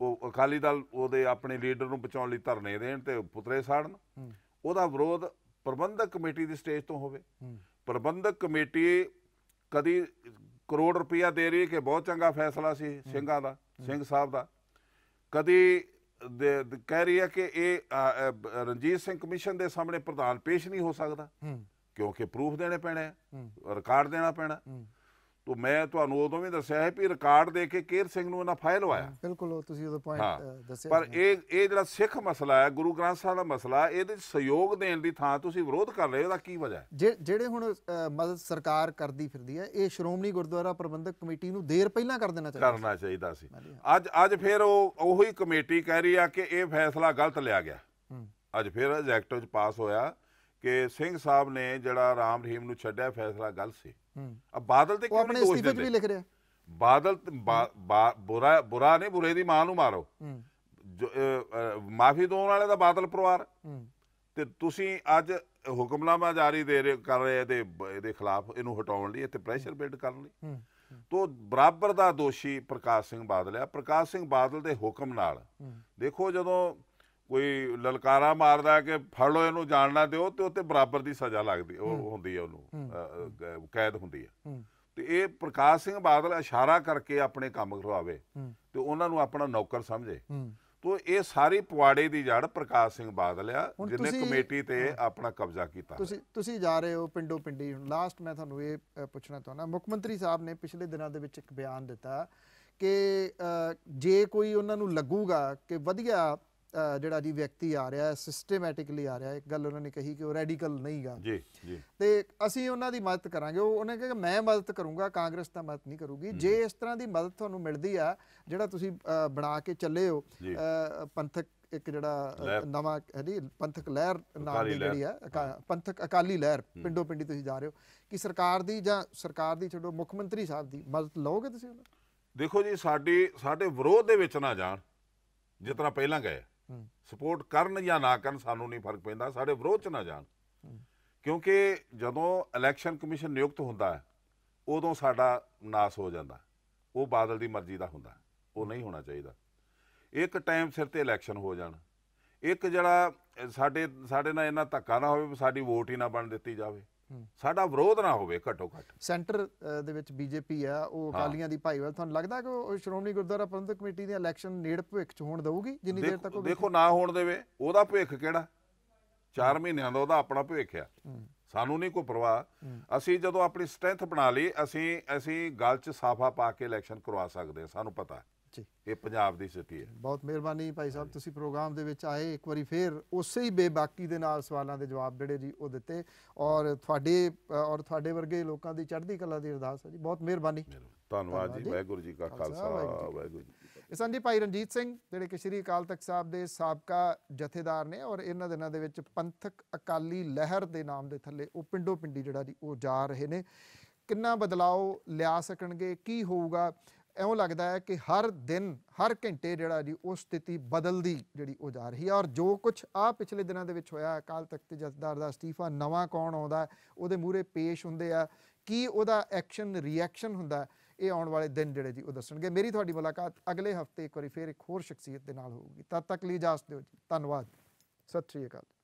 ਉਹ ਅਕਾਲੀ ਦਲ ਉਹਦੇ ਆਪਣੇ ਲੀਡਰ ਨੂੰ ਬਚਾਉਣ ਲਈ ਧਰਨੇ ਦੇਣ ਤੇ ਪੁੱਤਰੇ ਸਾੜਨ ਉਹਦਾ ਵਿਰੋਧ ਪ੍ਰਬੰਧਕ ਕਮੇਟੀ ਦੀ ਸਟੇਜ ਤੋਂ ਹੋਵੇ ਪ੍ਰਬੰਧਕ ਕਮੇਟੀ ਕਦੀ ਕਰੋੜ ਰੁਪਇਆ ਦੇ ਰਹੀ ਕਿ ਬਹੁਤ ਚੰਗਾ ਫੈਸਲਾ ਸੀ ਸਿੰਘਾਂ ਦਾ ਸਿੰਘ ਸਾਹਿਬ ਦਾ ਕਦੀ ਕਹਿ ਰਹੀ ਹੈ ਕਿ ਇਹ ਰਣਜੀਤ ਸਿੰਘ ਕਮਿਸ਼ਨ ਦੇ ਸਾਹਮਣੇ ਪ੍ਰਧਾਨ ਪੇਸ਼ ਨਹੀਂ ਹੋ ਸਕਦਾ ਕਿਉਂਕਿ ਪ੍ਰੂਫ ਦੇਣੇ ਪੈਣੇ ਰਿਕਾਰਡ ਦੇਣਾ ਪੈਣਾ ਤੋ ਮੈਂ ਤੁਹਾਨੂੰ ਉਦੋਂ ਵੀ ਦੱਸਿਆ ਹੈ ਕਿ ਰਿਕਾਰਡ ਦੇ ਕੇ ਕੇਰ ਸਿੰਘ ਨੂੰ ਇਹਨਾਂ ਫਾਇਲ ਹੋਇਆ ਬਿਲਕੁਲ ਤੁਸੀਂ ਉਹਦਾ ਪੁਆਇੰਟ ਦੱਸਿਆ ਪਰ ਇਹ ਇਹ ਜਿਹੜਾ ਸਿੱਖ ਮਸਲਾ ਹੈ ਗੁਰੂ ਗ੍ਰੰਥ ਸਾਹਿਬ ਦਾ ਮਸਲਾ ਇਹਦੇ ਸਹਿਯੋਗ ਦੇਣ ਦੀ ਥਾਂ ਤੁਸੀਂ ਵਿਰੋਧ ਕਰ ਰਹੇ ਹੋ ਦਾ ਕੀ ਵਜ੍ਹਾ ਹੈ ਜਿਹੜੇ ਹੁਣ ਮਦਦ ਸਰਕਾਰ ਕਰਦੀ ਫਿਰਦੀ ਹੈ ਇਹ ਸ਼੍ਰੋਮਣੀ ਗੁਰਦੁਆਰਾ ਪ੍ਰਬੰਧਕ ਕਮੇਟੀ ਨੂੰ ਦੇਰ ਪਹਿਲਾਂ ਕਰ ਦੇਣਾ ਚਾਹੀਦਾ ਕਰਨਾ ਚਾਹੀਦਾ ਸੀ ਅੱਜ ਅੱਜ ਫਿਰ ਉਹ ਉਹੀ ਕਮੇਟੀ ਕਹਿ ਰਹੀ ਆ ਕਿ ਇਹ ਫੈਸਲਾ ਗਲਤ ਲਿਆ ਗਿਆ ਅੱਜ ਫਿਰ ਐਕਟ ਵਿੱਚ ਪਾਸ ਹੋਇਆ ਕਿ ਸਿੰਘ ਸਾਹਿਬ ਨੇ ਜਿਹੜਾ ਰਾਮ ਰਹੀਮ ਨੂੰ ਛੱਡਿਆ ਫੈਸਲਾ ਗਲਤ ਸੀ ਆ ਬਾਦਲ ਤੇ ਕਿਉਂ ਦੋਸ਼ ਦੇ 'ਚ ਵੀ ਲਿਖ ਰਿਹਾ ਬਾਦਲ ਬੁਰਾ ਬੁਰਾ ਨਹੀਂ ਬੁਰੇ ਦੀ ਮਾਂ ਨੂੰ ਮਾਰੋ ਮਾਫੀ ਦੋਣ ਵਾਲੇ ਦਾ ਬਾਦਲ ਪਰਿਵਾਰ ਤੇ ਤੁਸੀਂ ਅੱਜ ਹੁਕਮਨਾਮਾ ਜਾਰੀ ਦੇ ਰਹੇ ਕਰ ਰਹੇ ਤੇ ਇਹਦੇ ਖਿਲਾਫ ਇਹਨੂੰ ਹਟਾਉਣ ਲਈ ਤੇ ਪ੍ਰੈਸ਼ਰ ਬਿਲਡ ਕਰਨ ਲਈ ਤੋ ਬਰਾਬਰ ਦਾ ਦੋਸ਼ੀ ਪ੍ਰਕਾਸ਼ ਸਿੰਘ ਬਾਦਲ ਆ ਪ੍ਰਕਾਸ਼ ਸਿੰਘ ਬਾਦਲ ਦੇ ਹੁਕਮ ਨਾਲ ਦੇਖੋ ਜਦੋਂ ਕੋਈ ਲਲਕਾਰਾ ਮਾਰਦਾ ਕਿ ਫੜ ਲੋ ਇਹਨੂੰ ਜਾਣਨਾ ਦਿਓ ਤੇ ਉੱਤੇ ਬਰਾਬਰ ਦੀ ਸਜ਼ਾ ਲੱਗਦੀ ਉਹ ਹੁੰਦੀ ਹੈ ਉਹਨੂੰ ਕੈਦ ਹੁੰਦੀ ਹੈ ਤੇ ਇਹ ਪ੍ਰਕਾਸ਼ ਸਿੰਘ ਬਾਦਲ ਇਸ਼ਾਰਾ ਕਰਕੇ ਆਪਣੇ ਕੰਮ ਕਰਵਾਵੇ ਤੇ ਉਹਨਾਂ ਨੂੰ ਆਪਣਾ ਨੌਕਰ ਸਮਝੇ ਤੋ ਇਹ ਸਾਰੀ ਪਵਾੜੇ ਦੀ ਜੜ ਪ੍ਰਕਾਸ਼ ਸਿੰਘ ਬਾਦਲ ਆ ਜਿਹਨੇ ਕਮੇਟੀ ਤੇ ਆਪਣਾ ਕਬਜ਼ਾ ਕੀਤਾ ਤੁਸੀਂ ਤੁਸੀਂ ਜਾ ਰਹੇ ਹੋ ਪਿੰਡੋ ਪਿੰਡੀ ਹੁਣ ਲਾਸਟ ਮੈਂ ਤੁਹਾਨੂੰ ਇਹ ਪੁੱਛਣਾ ਚਾਹੁੰਦਾ ਮੁੱਖ ਮੰਤਰੀ ਸਾਹਿਬ ਨੇ ਪਿਛਲੇ ਦਿਨਾਂ ਦੇ ਵਿੱਚ ਇੱਕ ਬਿਆਨ ਦਿੱਤਾ ਕਿ ਜੇ ਕੋਈ ਉਹਨਾਂ ਨੂੰ ਲੱਗੂਗਾ ਕਿ ਵਧੀਆ ਜਿਹੜਾ ਜੀ ਵਿਅਕਤੀ ਆ ਰਿਹਾ ਹੈ ਸਿਸਟਮੈਟਿਕਲੀ ਆ ਰਿਹਾ ਹੈ ਇੱਕ ਗੱਲ ਉਹਨਾਂ ਨੇ ਕਹੀ ਕਿ ਉਹ ਰੈਡੀਕਲ ਨਹੀਂਗਾ ਜੀ ਜੀ ਤੇ ਅਸੀਂ ਉਹਨਾਂ ਦੀ ਮਦਦ ਕਰਾਂਗੇ ਉਹ ਉਹਨੇ ਕਿਹਾ ਮੈਂ ਮਦਦ ਕਰੂੰਗਾ ਕਾਂਗਰਸ ਤਾਂ ਮਦਦ ਨਹੀਂ ਕਰੂਗੀ ਜੇ ਇਸ ਤਰ੍ਹਾਂ ਦੀ ਮਦਦ ਤੁਹਾਨੂੰ ਮਿਲਦੀ ਆ ਜਿਹੜਾ ਤੁਸੀਂ ਬਣਾ ਕੇ ਚੱਲੇ ਹੋ ਪੰਥਕ ਇੱਕ ਜਿਹੜਾ ਨਵਾਂ ਹੈ ਜੀ ਪੰਥਕ ਲਹਿਰ ਨਾਮ ਦੀ ਜਿਹੜੀ ਆ ਪੰਥਕ ਅਕਾਲੀ ਲਹਿਰ ਪਿੰਡੋ ਪਿੰਡੀ ਤੁਸੀਂ ਜਾ ਰਹੇ ਹੋ ਕਿ ਸਰਕਾਰ ਦੀ ਜਾਂ ਸਰਕਾਰ ਦੀ ਛੱਡੋ ਮੁੱਖ ਮੰਤਰੀ ਸਾਹਿਬ ਦੀ ਮਦਦ ਲਓਗੇ ਤੁਸੀਂ ਉਹਨਾਂ ਦੇਖੋ ਜੀ ਸਾਡੀ ਸਾਡੇ ਵਿਰੋਧ ਦੇ ਵਿੱਚ ਨਾ ਜਾਣ ਜਿਤਨਾ ਪਹਿਲਾਂ ਗਏ ਸਪੋਰਟ ਕਰਨ ਜਾਂ ਨਾ ਕਰਨ ਸਾਨੂੰ ਨਹੀਂ ਫਰਕ ਪੈਂਦਾ ਸਾਡੇ ਵਿਰੋਧ ਚ ਨਾ ਜਾਣ ਕਿਉਂਕਿ ਜਦੋਂ ਇਲੈਕਸ਼ਨ ਕਮਿਸ਼ਨ ਨਿਯੁਕਤ ਹੁੰਦਾ ਹੈ ਉਦੋਂ ਸਾਡਾ ਨਾਸ ਹੋ ਜਾਂਦਾ ਉਹ ਬਾਦਲ ਦੀ ਮਰਜ਼ੀ ਦਾ ਹੁੰਦਾ ਉਹ ਨਹੀਂ ਹੋਣਾ ਚਾਹੀਦਾ ਇੱਕ ਟਾਈਮ ਸਿਰ ਤੇ ਇਲੈਕਸ਼ਨ ਹੋ ਜਾਣ ਇੱਕ ਜਿਹੜਾ ਸਾਡੇ ਸਾਡੇ ਨਾਲ ਇਹਨਾਂ ਧੱਕਾ ਨਾ ਹੋਵੇ ਸਾਡੀ ਵੋਟ ਹੀ ਨਾ ਬਣ ਦਿੱਤੀ ਜਾਵੇ ਸਾਡਾ ਵਿਰੋਧ ਨਾ ਹੋਵੇ ਘੱਟੋ ਘੱਟ ਸੈਂਟਰ ਦੇ ਵਿੱਚ ਬੀਜੇਪੀ ਆ ਉਹ ਅਕਾਲੀਆਂ ਦੀ ਭਾਈਵਾਲ ਤੁਹਾਨੂੰ ਲੱਗਦਾ ਕਿ ਉਹ ਸ਼੍ਰੋਮਣੀ ਗੁਰਦੁਆਰਾ ਪ੍ਰਬੰਧਕ ਕਮੇਟੀ ਦੀ ਇਲੈਕਸ਼ਨ ਨੇੜ ਭਵਿੱਖ ਚ ਹੋਣ ਦਊਗੀ ਜਿੰਨੀ ਦੇਰ ਤੱਕ ਉਹ ਦੇਖੋ ਨਾ ਹੋਣ ਦੇਵੇ ਉਹਦਾ ਭਵਿੱਖ ਕਿਹੜਾ 4 ਮਹੀਨਿਆਂ ਦਾ ਉਹਦਾ ਆਪਣਾ ਭਵਿੱਖ ਆ ਸਾਨੂੰ ਨਹੀਂ ਕੋਈ ਪਰਵਾਹ ਅਸੀਂ ਜਦੋਂ ਆਪਣੀ ਸਟਰੈਂਥ ਬਣਾ ਲਈ ਅਸੀਂ ਅਸੀਂ ਗੱਲ 'ਚ ਸਾਫਾ ਪਾ ਕੇ ਇਲੈਕਸ਼ਨ ਕਰਵਾ ਸਕਦੇ ਸਾਨੂੰ ਪਤਾ ਜੀ ਇਹ ਪੰਜਾਬ ਦੀ ਸਥਿਤੀ ਹੈ ਬਹੁਤ ਮਿਹਰਬਾਨੀ ਭਾਈ ਸਾਹਿਬ ਤੁਸੀਂ ਪ੍ਰੋਗਰਾਮ ਦੇ ਵਿੱਚ ਆਏ ਇੱਕ ਵਾਰੀ ਫੇਰ ਉਸੇ ਹੀ ਬੇਬਾਕੀ ਦੇ ਨਾਲ ਸਵਾਲਾਂ ਦੇ ਜਵਾਬ ਜਿਹੜੇ ਜੀ ਉਹ ਦਿੱਤੇ ਔਰ ਤੁਹਾਡੇ ਔਰ ਤੁਹਾਡੇ ਵਰਗੇ ਲੋਕਾਂ ਦੀ ਚੜ੍ਹਦੀ ਕਲਾ ਦੀ ਅਰਦਾਸ ਹੈ ਜੀ ਬਹੁਤ ਮਿਹਰਬਾਨੀ ਧੰਨਵਾਦ ਜੀ ਵਾਹਿਗੁਰੂ ਜੀ ਕਾ ਖਾਲਸਾ ਵਾਹਿਗੁਰੂ ਜੀ ਇਸ ਜੀ ਭਾਈ ਰਣਜੀਤ ਸਿੰਘ ਜਿਹੜੇ ਕਿ ਸ਼੍ਰੀ ਅਕਾਲ ਤਖਤ ਸਾਹਿਬ ਦੇ ਸਾਬਕਾ ਜਥੇਦਾਰ ਨੇ ਔਰ ਇਹਨਾਂ ਦਿਨਾਂ ਦੇ ਵਿੱਚ ਪੰਥਕ ਅਕਾਲੀ ਲਹਿਰ ਦੇ ਨਾਮ ਦੇ ਥੱਲੇ ਉਹ ਪਿੰਡੋ ਪਿੰਡੀ ਜਿਹੜਾ ਜੀ ਉਹ ਜਾ ਰਹੇ ਨੇ ਕਿੰਨਾ ਬਦਲਾਅ ਲਿਆ ਸਕਣਗੇ ਕੀ ਹੋਊਗਾ ਐਉਂ ਲੱਗਦਾ ਹੈ ਕਿ ਹਰ ਦਿਨ ਹਰ ਘੰਟੇ ਜਿਹੜਾ ਜੀ ਉਹ ਸਥਿਤੀ ਬਦਲਦੀ ਜਿਹੜੀ ਉਹ ਜਾ ਰਹੀ ਹੈ ਔਰ ਜੋ ਕੁਝ ਆ ਪਿਛਲੇ ਦਿਨਾਂ ਦੇ ਵਿੱਚ ਹੋਇਆ ਅਕਾਲ ਤਖਤ ਜਥੇਦਾਰ ਦਾ ਅਸਤੀਫਾ ਨਵਾਂ ਕੌਣ ਆਉਂਦਾ ਉਹਦੇ ਮੂਹਰੇ ਪੇਸ਼ ਹੁੰਦੇ ਆ ਕੀ ਉਹਦਾ ਐਕਸ਼ਨ ਰਿਐਕਸ਼ਨ ਹੁੰਦਾ ਇਹ ਆਉਣ ਵਾਲੇ ਦਿਨ ਜਿਹੜੇ ਜੀ ਉਹ ਦੱਸਣਗੇ ਮੇਰੀ ਤੁਹਾਡੀ ਮੁਲਾਕਾਤ ਅਗਲੇ ਹਫਤੇ ਇੱਕ ਵਾਰੀ ਫੇਰ ਇੱਕ ਹੋਰ ਸ਼ਖਸੀਅਤ ਦੇ ਨਾਲ ਹੋਊਗੀ ਤਦ ਤੱਕ ਲਈ ਇਜਾਜ਼ਤ ਦਿਓ ਜੀ ਧੰਨਵਾਦ ਸਤਿ ਸ੍ਰੀ ਅਕਾਲ